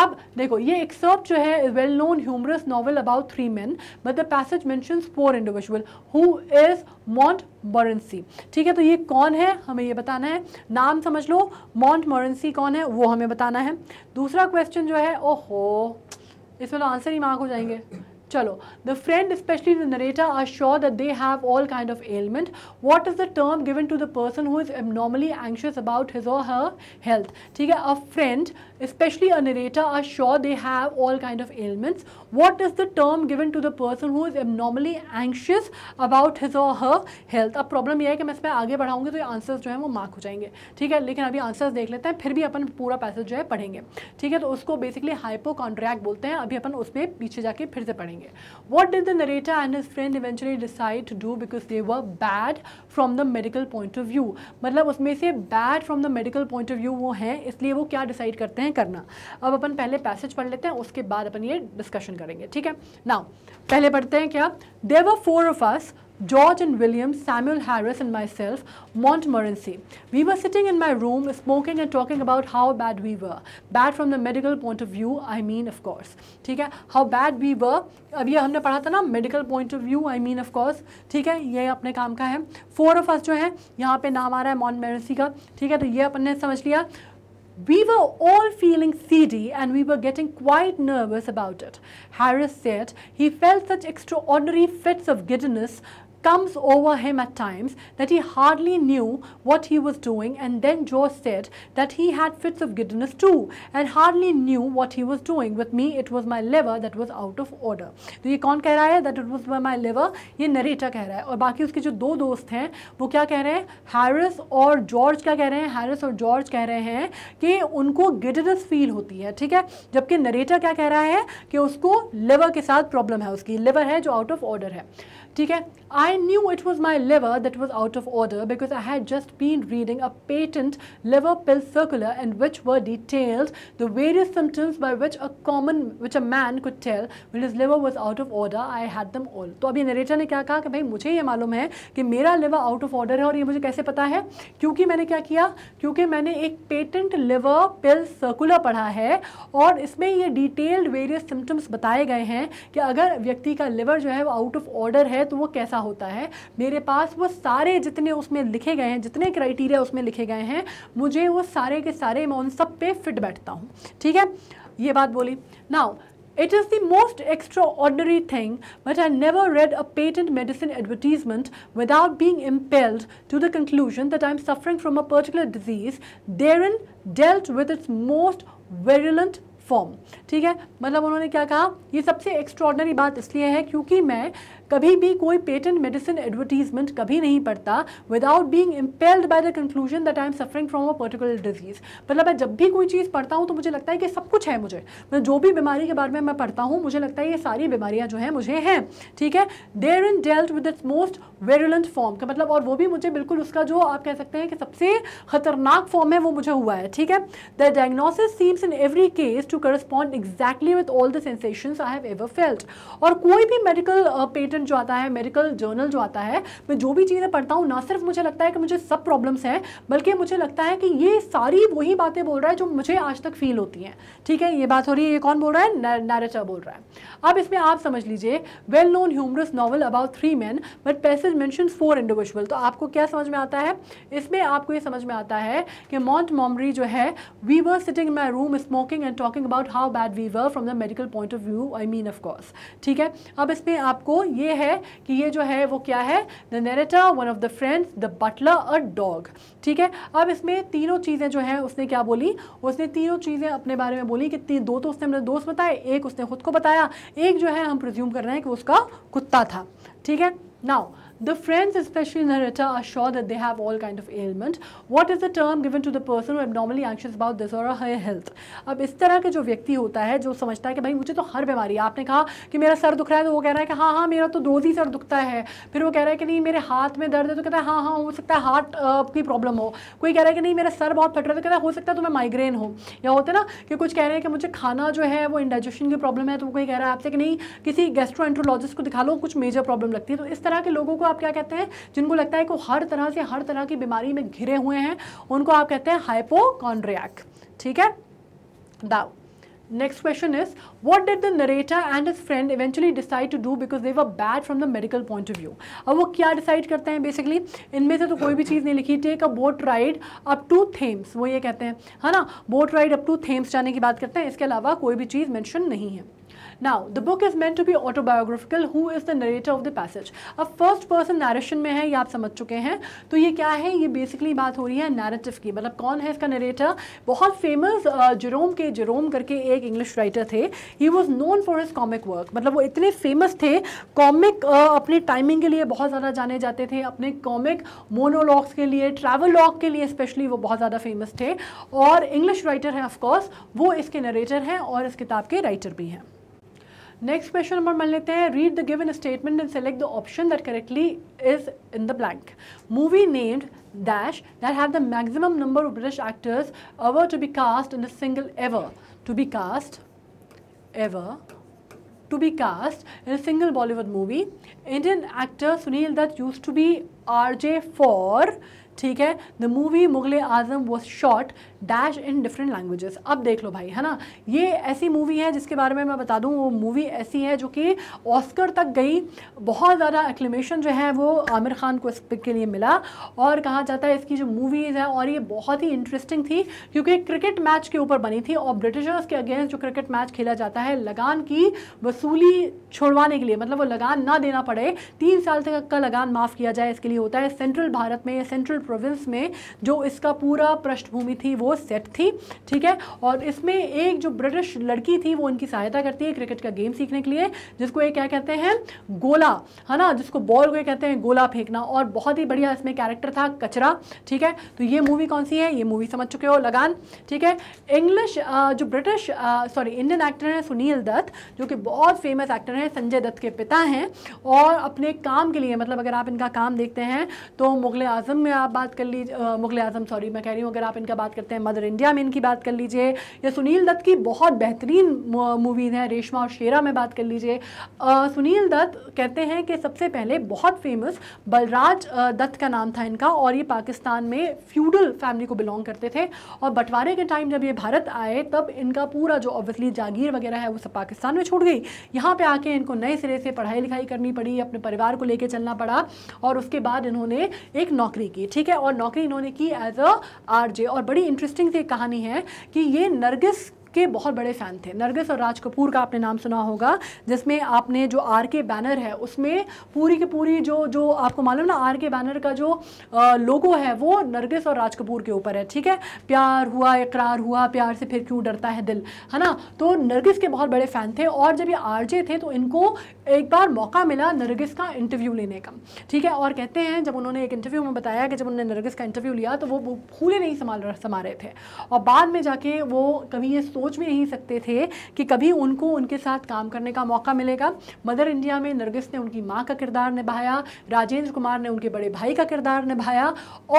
अब देखो ये एक सर्व जो है well known humorous novel about three man but the passage mentions four individual who is Montmorency ठीक है तो ये कौन है हमें ये बताना है नाम समझ लो मॉन्ट मोरेंसी कौन है वो हमें बताना है दूसरा क्वेश्चन जो है ओहो इसमें तो आंसर ही मार्क हो जाएंगे चलो the friend specially the narrator are sure that they have all kind of element what is the term given to the person who is abnormally anxious about his or her health ठीक है a friend especially a narrator, are sure they have all kind of ailments. What is the term given to the person who is abnormally anxious about his or her health? अब problem यह है कि मैं इसमें आगे बढ़ाऊंगी तो ये answers जो है वो मार्क हो जाएंगे ठीक है लेकिन अभी आंसर्स देख लेते हैं फिर भी अपन पूरा पैसेज जो है पढ़ेंगे ठीक है तो उसको बेसिकली हाइपोकॉन्ट्रैक्ट बोलते हैं अभी अपन उस पर पीछे जाके फिर से पढ़ेंगे what did the narrator and his friend eventually decide to do because they were bad from the medical point of view मतलब उसमें से bad from the medical point of view वो हैं इसलिए वो क्या डिसाइड करते हैं हैं करना अब अपन पहले पैसेज पढ़ लेते हैं उसके बाद अपन ये डिस्कशन करेंगे ठीक है ना पहले पढ़ते हैं क्या there were four of us George and William, Samuel Harris and myself, Montmorency. We were sitting in my room smoking and talking about how bad we were. Bad from the medical point of view, I mean of course. ठीक है how bad we were, अब ये हमने पढ़ा था ना medical point of view, I mean of course. ठीक है ये अपने काम का है Four of us जो है यहाँ पे नाम आ रहा है Montmorency का ठीक है तो ये अपन ने समझ लिया We were all feeling seedy and we were getting quite nervous about it. Harris said he felt such extraordinary fits of giddiness comes over him at times that he hardly knew what he was doing and then Joe said that he had fits of giddiness too and hardly knew what he was doing. With me it was my liver that was out of order. to ye कौन keh raha hai that it was my liver ye narrator keh raha hai aur baki uske jo do dost hain wo kya keh rahe hain harris aur george kya keh rahe hain harris aur george keh rahe hain ki unko giddiness feel hoti hai theek hai jabki narrator kya keh raha hai ki usko liver ke sath problem hai uski liver hai jo out of order hai ठीक है I knew it was my liver that was out of order because I had just been reading a patent liver pill circular and which were detailed the various symptoms by which a common which a man could tell with his liver was out of order I had them all तो अभी narrator ने क्या कहा कि भाई मुझे ये मालूम है कि मेरा लिवर आउट ऑफ ऑर्डर है और ये मुझे कैसे पता है क्योंकि मैंने क्या किया क्योंकि मैंने एक पेटेंट लिवर पिल सर्कुलर पढ़ा है और इसमें ये डिटेल्ड वेरियस सिम्टम्स बताए गए हैं कि अगर व्यक्ति का लिवर जो है वो आउट ऑफ ऑर्डर है है तो वो कैसा होता है मेरे पास वो सारे जितने उसमें लिखे गए हैं जितने क्राइटेरिया उसमें लिखे गए हैं मुझे वो सारे के सारे मैं उन सब पे फिट बैठता हूँ ठीक है ये बात बोली now it is the most extraordinary thing but I never read a patent medicine advertisement without being impelled to the conclusion that I am suffering from a particular disease therein dealt with its most virulent form ठीक है मतलब उन्होंने क्या कहा ये सबसे extraordinary बात इसलिए है क्योंकि मैं कभी भी कोई पेटेंट मेडिसिन एडवर्टीजमेंट कभी नहीं पढ़ता without being impelled by the conclusion that I am suffering from a particular disease मतलब मैं जब भी कोई चीज़ पढ़ता हूँ तो मुझे लगता है कि सब कुछ है मुझे मतलब जो भी बीमारी के बारे में मैं पढ़ता हूँ मुझे लगता है ये सारी बीमारियाँ जो हैं मुझे हैं ठीक है therein dealt with its most virulent form का मतलब और वो भी मुझे बिल्कुल उसका जो आप कह सकते हैं कि सबसे खतरनाक फॉर्म है वो मुझे हुआ है ठीक है the diagnosis seems in every case to correspond exactly with all the I have ever felt और कोई भी मेडिकल पेटेंट uh, रिसेंट जो आता है मेडिकल जर्नल जो आता है मैं जो भी चीज़ें पढ़ता हूँ ना सिर्फ मुझे लगता है कि मुझे सब प्रॉब्लम्स हैं बल्कि मुझे लगता है कि ये सारी वही बातें बोल रहा है जो मुझे आज तक फील होती हैं ठीक है ये बात हो रही है ये कौन बोल रहा है नैरेचर बोल रहा है अब इसमें आप समझ लीजिए well known humorous novel about three man but passage mention four individual तो आपको क्या समझ में आता है इसमें आपको ये समझ में आता है कि मॉन्ट मॉमरी जो है we were sitting in my room smoking and talking about how bad we were from the medical point of view I mean of course ठीक है अब इसमें आपको ये ये है कि ये जो है वो क्या है the narrator one of the friends the butler a dog ठीक है अब इसमें तीनों चीज़ें जो है उसने क्या बोली उसने तीनों चीज़ें अपने बारे में बोली कि दो तो उसने अपने दोस्त बताए एक उसने खुद को बताया एक जो है हम प्रज्यूम कर रहे हैं कि उसका कुत्ता था ठीक है now The friends, especially in Harita, are sure that they have all kind of ailment. What is the term given to the person who abnormally anxious about this or her health? अब इस तरह के जो व्यक्ति होता है जो समझता है कि भाई मुझे तो हर बीमारी आपने कहा कि मेरा सर दुख रहा है तो वो कह रहा है कि हाँ हाँ मेरा तो रोज़ ही सर दुखता है फिर वो कह रहा है कि नहीं मेरे हाथ में दर्द है तो कहता है हाँ हाँ हो सकता है हार्ट की प्रॉब्लम हो कोई कह रहा है कि नहीं मेरा सर बहुत फट रहा है तो कहता है हो सकता है तुम्हें तो माइग्रेन हो या होता है ना कि कुछ कह रहे हैं कि मुझे खाना जो है वो इंडाइजेशन की प्रॉब्लम है तो कोई कह रहा है आपसे कि नहीं किसी गैस्ट्रो को दिखा लो कुछ मेजर प्रॉब्लम लगती है तो इस तरह के लोगों को आप क्या कहते हैं जिनको लगता है कि हर तरह से हर तरह की बीमारी में घिरे हुए हैं उनको आप कहते हैं हाइपोकॉन्ड्रियाक ठीक है though next question is what did the narrator and his friend eventually decide to do because they were bad from the medical point of view अब वो क्या डिसाइड करते हैं बेसिकली इनमें से तो कोई भी चीज़ नहीं लिखी take a boat ride up to Thames वो ये कहते हैं है ना boat ride up to Thames जाने की बात करते हैं इसके अलावा कोई भी चीज़ मैंशन नहीं है now the book is meant to be autobiographical who is the narrator of the passage अब फर्स्ट पर्सन नरेशन में है ये आप समझ चुके हैं तो ये क्या है ये बेसिकली बात हो रही है नैरेटिव की मतलब कौन है इसका नरेटर बहुत फेमस जेरोम के जेरोम करके एक इंग्लिश राइटर थे he was known for his comic work मतलब वो इतने फेमस थे कॉमिक अपने टाइमिंग के लिए बहुत ज़्यादा जाने जाते थे अपने कॉमिक मोनोलॉग्स के लिए ट्रैवल लॉग के लिए स्पेशली वो बहुत ज़्यादा फेमस थे और इंग्लिश राइटर हैं ऑफकोर्स वो इसके नरेटर हैं और इस किताब के राइटर भी हैं Next question number मान लेते हैं read the given statement and select the option that correctly is in the blank. Movie named dash that had the maximum number of British actors ever to be cast in a single ever to be cast ever to be cast in a single Bollywood movie. Indian actor Sunil Dutt used to be RJ for ठीक movie Mughal-e-Azam was shot. Dash in different languages अब देख लो भाई है ना ये ऐसी movie है जिसके बारे में मैं बता दूँ वो मूवी ऐसी है जो कि ऑस्कर तक गई बहुत ज़्यादा एक्लेमेशन जो है वो आमिर खान को इस पिक के लिए मिला और कहा जाता है इसकी जो मूवीज़ है और ये बहुत ही इंटरेस्टिंग थी क्योंकि क्रिकेट मैच के ऊपर बनी थी और ब्रिटिशर्स के अगेंस्ट जो क्रिकेट मैच खेला जाता है लगान की वसूली छोड़वाने के लिए मतलब वो लगान ना देना पड़े तीन साल तक का लगान माफ़ किया जाए इसके लिए होता है सेंट्रल भारत में या सेंट्रल प्रोविंस में जो इसका पूरा पृष्ठभूमि थी वो सेट थी ठीक है और इसमें एक जो ब्रिटिश लड़की थी वो इनकी सहायता करती है क्रिकेट का गेम सीखने के लिए जिसको ये क्या कहते हैं गोला है ना जिसको बॉल को कहते हैं गोला फेंकना और बहुत ही बढ़िया इसमें कैरेक्टर था कचरा ठीक है तो ये मूवी कौन सी है ये मूवी समझ चुके हो लगान ठीक है इंग्लिश जो ब्रिटिश सॉरी इंडियन एक्टर हैं सुनील दत्त जो कि बहुत फेमस एक्टर हैं संजय दत्त के पिता हैं और अपने काम के लिए मतलब अगर आप इनका काम देखते हैं तो मुगल आजम में आप बात कर लीजिए मुगल आजम सॉरी मैं कह रही हूँ अगर आप इनका बात करते हैं मदर इंडिया में इनकी बात कर लीजिए या सुनील दत्त की बहुत बेहतरीन मूवीज़ हैं रेशमा और शेरा में बात कर लीजिए सुनील दत्त कहते हैं कि सबसे पहले बहुत फेमस बलराज दत्त का नाम था इनका और ये पाकिस्तान में फ्यूडल फैमिली को बिलोंग करते थे और बंटवारे के टाइम जब ये भारत आए तब इनका पूरा जो ऑब्वियसली जागीर वगैरह है वो सब पाकिस्तान में छूट गई यहाँ पर आके इनको नए सिरे से पढ़ाई लिखाई करनी पड़ी अपने परिवार को लेके चलना पड़ा और उसके बाद इन्होंने एक नौकरी की ठीक है और नौकरी इन्होंने की एज अ आर और बड़ी इंटरेस्ट इंटरेस्टिंग सी कहानी है कि ये नरगिस के बहुत बड़े फ़ैन थे नरगिस और राज कपूर का आपने नाम सुना होगा जिसमें आपने जो आर के बैनर है उसमें पूरी की पूरी जो जो आपको मालूम ना आर के बैनर का जो लोगो है वो नरगिस और राज कपूर के ऊपर है ठीक है प्यार हुआ इकरार हुआ प्यार से फिर क्यों डरता है दिल है ना तो नरगिस के बहुत बड़े फ़ैन थे और जब ये आरजे थे तो इनको एक बार मौका मिला नरगिस का इंटरव्यू लेने का ठीक है और कहते हैं जब उन्होंने एक इंटरव्यू में बताया कि जब उन्होंने नरगिस का इंटरव्यू लिया तो वो फूले नहीं संभाल समा रहे थे और बाद में जाके वो कभी ये सोच सोच भी नहीं सकते थे कि कभी उनको उनके साथ काम करने का मौका मिलेगा मदर इंडिया में नरगिस ने उनकी माँ का किरदार निभाया राजेंद्र कुमार ने उनके बड़े भाई का किरदार निभाया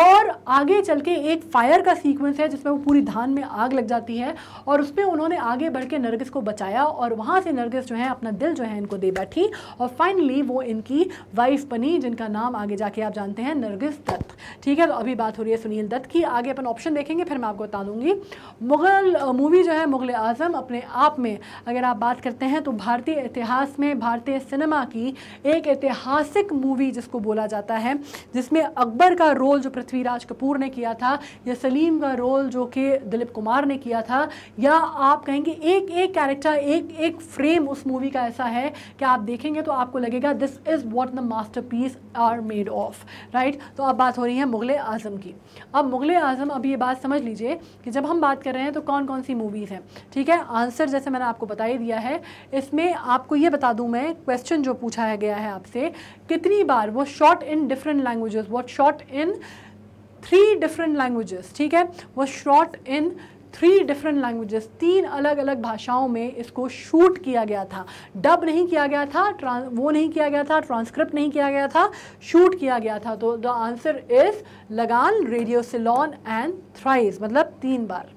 और आगे चल के एक फायर का सीक्वेंस है जिसमें वो पूरी धान में आग लग जाती है और उस पर उन्होंने आगे बढ़ के नरगिस को बचाया और वहाँ से नरगिस जो है अपना दिल जो है इनको दे बैठी और फाइनली वो इनकी वाइफ बनी जिनका नाम आगे जाके आप जानते हैं नरगिस दत्त ठीक है तो अभी बात हो रही है सुनील दत्त की आगे अपन ऑप्शन देखेंगे फिर मैं आपको बता दूंगी मुगल मूवी जो है मुग़ल आज़म अपने आप में अगर आप बात करते हैं तो भारतीय इतिहास में भारतीय सिनेमा की एक ऐतिहासिक मूवी जिसको बोला जाता है जिसमें अकबर का रोल जो पृथ्वीराज कपूर ने किया था या सलीम का रोल जो कि दिलीप कुमार ने किया था या आप कहेंगे एक एक कैरेक्टर एक एक फ्रेम उस मूवी का ऐसा है कि आप देखेंगे तो आपको लगेगा this is what the masterpiece are made of right तो अब बात हो रही है मुग़ल आज़म की अब मुग़ल आज़म अब ये बात समझ लीजिए कि जब हम बात कर रहे हैं तो कौन कौन सी मूवीज़ हैं ठीक है आंसर जैसे मैंने आपको बता ही दिया है इसमें आपको ये बता दूं मैं क्वेश्चन जो पूछा है गया है आपसे कितनी बार वो शॉर्ट इन डिफरेंट लैंग्वेजेस वो shot in three different languages ठीक है वो shot in three different languages तीन अलग अलग भाषाओं में इसको शूट किया गया था डब नहीं किया गया था वो नहीं किया गया था ट्रांसक्रिप्ट नहीं किया गया था शूट किया गया था तो the answer is Lagaan Radio Ceylon and thrice मतलब तीन बार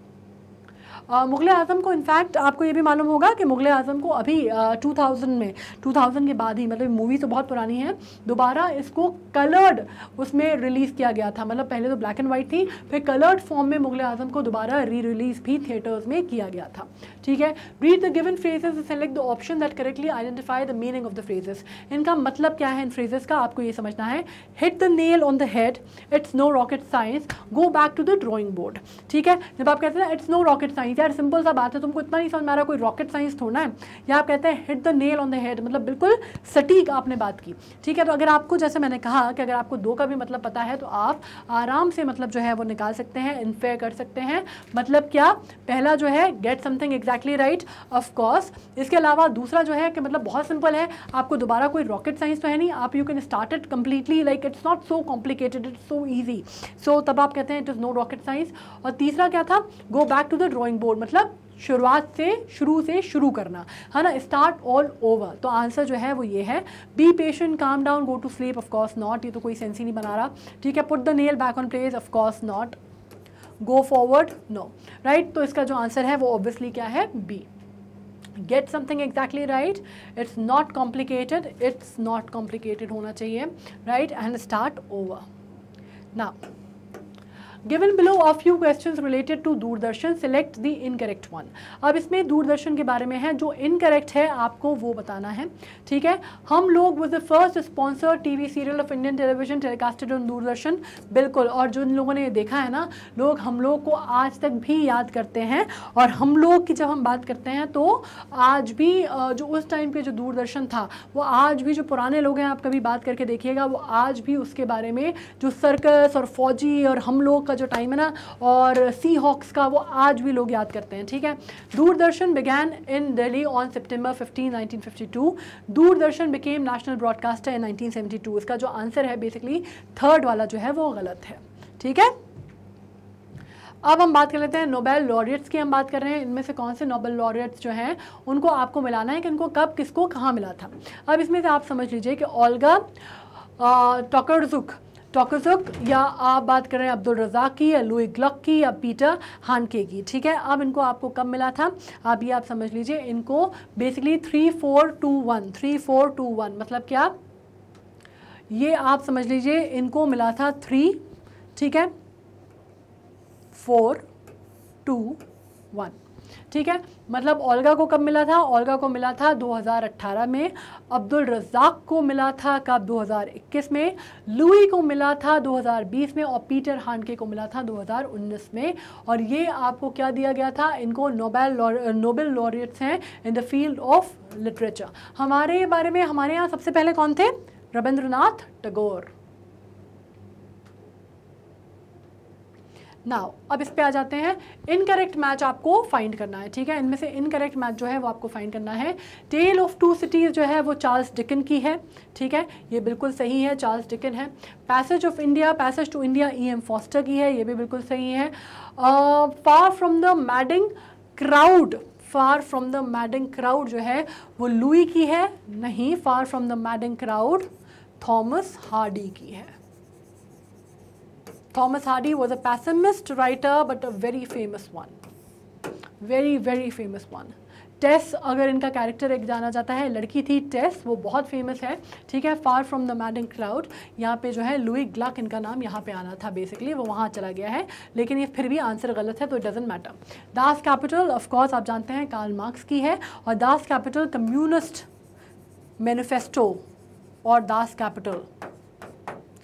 मुग़ल आज़म को इनफैक्ट आपको ये भी मालूम होगा कि मुग़ल आज़म को अभी टू थाउजेंड में टू थाउजेंड के बाद ही मतलब मूवी तो बहुत पुरानी है दोबारा इसको कलर्ड उसमें रिलीज़ किया गया था मतलब पहले तो ब्लैक एंड वाइट थी फिर कलर्ड फॉर्म में मुग़ल आज़म को दोबारा री रिलीज़ भी थिएटर्स में किया गया था ठीक है read the given phrases select the option that correctly identify the meaning of the phrases इनका मतलब क्या है इन फ्रेजेस का आपको ये समझना है hit the nail on the head it's no rocket science go back to the drawing board ठीक है जब आप कहते हैं इट्स नो रॉकेट साइंस यार सिंपल सा बात है तुमको इतना नहीं समझ में आ रहा कोई रॉकेट साइंस थोड़ा है या आप कहते हैं hit the nail on the head मतलब बिल्कुल सटीक आपने बात की ठीक है तो अगर आपको जैसे मैंने कहा कि अगर आपको दो का भी मतलब पता है तो आप आराम से मतलब जो है वो निकाल सकते हैं इन्फेयर कर सकते हैं मतलब क्या पहला जो है get something exactly right of course इसके अलावा दूसरा जो है कि मतलब बहुत सिंपल है आपको दोबारा कोई रॉकेट साइंस तो है नहीं आप you can start it completely like it's not so complicated it's so easy so तब आप कहते हैं it is no rocket science और तीसरा क्या था go back to the drawing board board मतलब शुरुआत से शुरू से शुरू करना है ना स्टार्ट ऑल ओवर तो आंसर जो है वो ये है be patient calm down go to sleep of course not ये तो कोई सेंस ही नहीं बना रहा ठीक है put the nail back on place of course not go forward no right तो इसका जो आंसर है वो ऑब्वियसली क्या है B get something exactly right it's not complicated it's not complicated होना चाहिए राइट एंड स्टार्ट ओवर ना given below a few question related to Doordarshan select the incorrect one अब इसमें दूरदर्शन के बारे में है जो इनकरेक्ट है आपको वो बताना है ठीक है Hum Log was the first sponsor TV serial of Indian television telecasted on Doordarshan बिल्कुल और जिन लोगों ने देखा है ना लोग हम लोग को आज तक भी याद करते हैं और हम लोग की जब हम बात करते हैं तो आज भी जो उस टाइम पे जो दूरदर्शन था वो आज भी जो पुराने लोग हैं आप कभी बात करके देखिएगा वो आज भी उसके बारे में जो सर्कस और फौजी और हम लोग का जो टाइम है ना और सी हॉक्स का वो आज भी लोग याद करते हैं ठीक है Doordarshan began in Delhi on September 15 1952 Doordarshan became national broadcaster in 1972 इसका जो आंसर है बेसिकली थर्ड वाला जो है वो गलत है ठीक है अब हम बात कर लेते हैं नोबेल लॉरियट्स की हम बात कर रहे हैं इनमें से कौन से नोबेल लॉरियट्स जो हैं उनको आपको मिलाना है कि इनको कब किसको कहाँ मिला था अब इसमें से आप समझ लीजिए कि ओल्गा टॉकरजुक टॉकसुक या आप बात करें अब्दुल रज़ाक की या लुई ग्लक की या पीटर हानके की ठीक है अब इनको आपको कब मिला था आप ये आप समझ लीजिए इनको basically three four two one three four two one मतलब क्या ये आप समझ लीजिए इनको मिला था थ्री ठीक है फोर टू वन ठीक है मतलब ओलगा को कब मिला था ओलगा को मिला था 2018 में अब्दुल रज़ाक को मिला था कब 2021 में लुई को मिला था 2020 में और पीटर हानके को मिला था 2019 में और ये आपको क्या दिया गया था इनको नोबेल नोबेल लॉरियट्स हैं in the field of literature हमारे बारे में हमारे यहाँ सबसे पहले कौन थे रविंद्रनाथ टगोर नाउ अब इस पे आ जाते हैं इनकरेक्ट मैच आपको फाइंड करना है ठीक है इनमें से इनकरेक्ट मैच जो है वो आपको फाइंड करना है टेल ऑफ टू सिटीज़ जो है वो चार्ल्स डिकन की है ठीक है ये बिल्कुल सही है चार्ल्स डिकन है passage of India passage to India E M Forster की है ये भी बिल्कुल सही है far from the madding crowd far from the madding crowd जो है वो लुई की है नहीं far from the madding crowd Thomas Hardy की है Thomas Hardy was a pessimist writer but a very famous one. Very, very famous one. टेस अगर इनका कैरेक्टर एक जाना जाता है लड़की थी टेस वो बहुत फेमस है ठीक है far from the mad crowd यहाँ पे जो है लुई ग्लक इनका नाम यहाँ पे आना था बेसिकली वो वहाँ चला गया है लेकिन ये फिर भी आंसर गलत है तो it doesn't matter Das Kapital of course आप जानते हैं कार्ल मार्क्स की है और दास कैपिटल कम्युनिस्ट मैनिफेस्टो और Das Kapital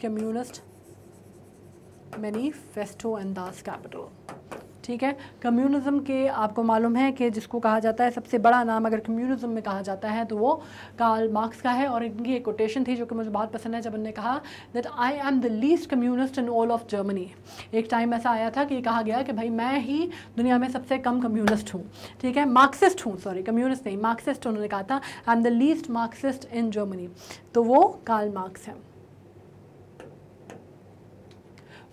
Communist Manifesto and Das Kapital ठीक है कम्युनिज्म के आपको मालूम है कि जिसको कहा जाता है सबसे बड़ा नाम अगर कम्युनिज्म में कहा जाता है तो वो कार्ल मार्क्स का है और इनकी एक कोटेशन थी जो कि मुझे बहुत पसंद है जब उन्होंने कहा that I am the least communist in all of Germany एक टाइम ऐसा आया था कि कहा गया कि भाई मैं ही दुनिया में सबसे कम कम्युनिस्ट हूँ ठीक है मार्क्सिस्ट हूँ सॉरी कम्युनिस्ट नहीं मार्क्सिस्ट उन्होंने कहा था I am the least Marxist in Germany तो वो कार्ल मार्क्स है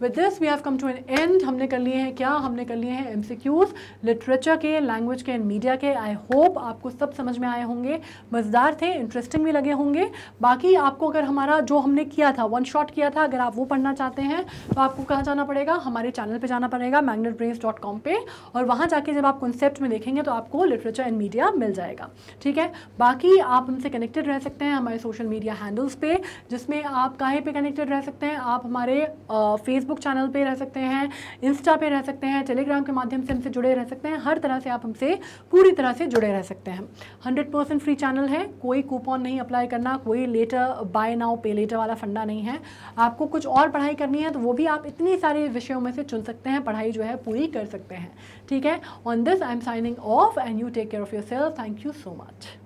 with this we have come to an end हमने कर लिए हैं क्या हमने कर लिए हैं एमसीक्यूज लिटरेचर के लैंग्वेज के एंड मीडिया के आई होप आपको सब समझ में आए होंगे मज़ेदार थे इंटरेस्टिंग भी लगे होंगे बाकी आपको अगर हमारा जो हमने किया था वन शॉट किया था अगर आप वो पढ़ना चाहते हैं तो आपको कहाँ जाना पड़ेगा हमारे चैनल पर जाना पड़ेगा मैगनेट ब्रेन्स डॉट कॉम पर और वहाँ जाके जब आप कॉन्सेप्ट में देखेंगे तो आपको लिटरेचर एंड मीडिया मिल जाएगा ठीक है बाकी आप उनसे कनेक्टेड रह सकते हैं हमारे सोशल मीडिया हैंडल्स पे जिसमें आप कहीं पे कनेक्टेड रह सकते हैं आप हमारे फेसबुक फेसबुक चैनल पे रह सकते हैं इंस्टा पे रह सकते हैं टेलीग्राम के माध्यम से हमसे जुड़े रह सकते हैं हर तरह से आप हमसे पूरी तरह से जुड़े रह सकते हैं हंड्रेड परसेंट फ्री चैनल है कोई कूपन नहीं अप्लाई करना कोई later buy now pay later वाला फंडा नहीं है आपको कुछ और पढ़ाई करनी है तो वो भी आप इतने सारे विषयों में से चुन सकते हैं पढ़ाई जो है पूरी कर सकते हैं ठीक है on this I am signing off and you take care of yourself thank you so much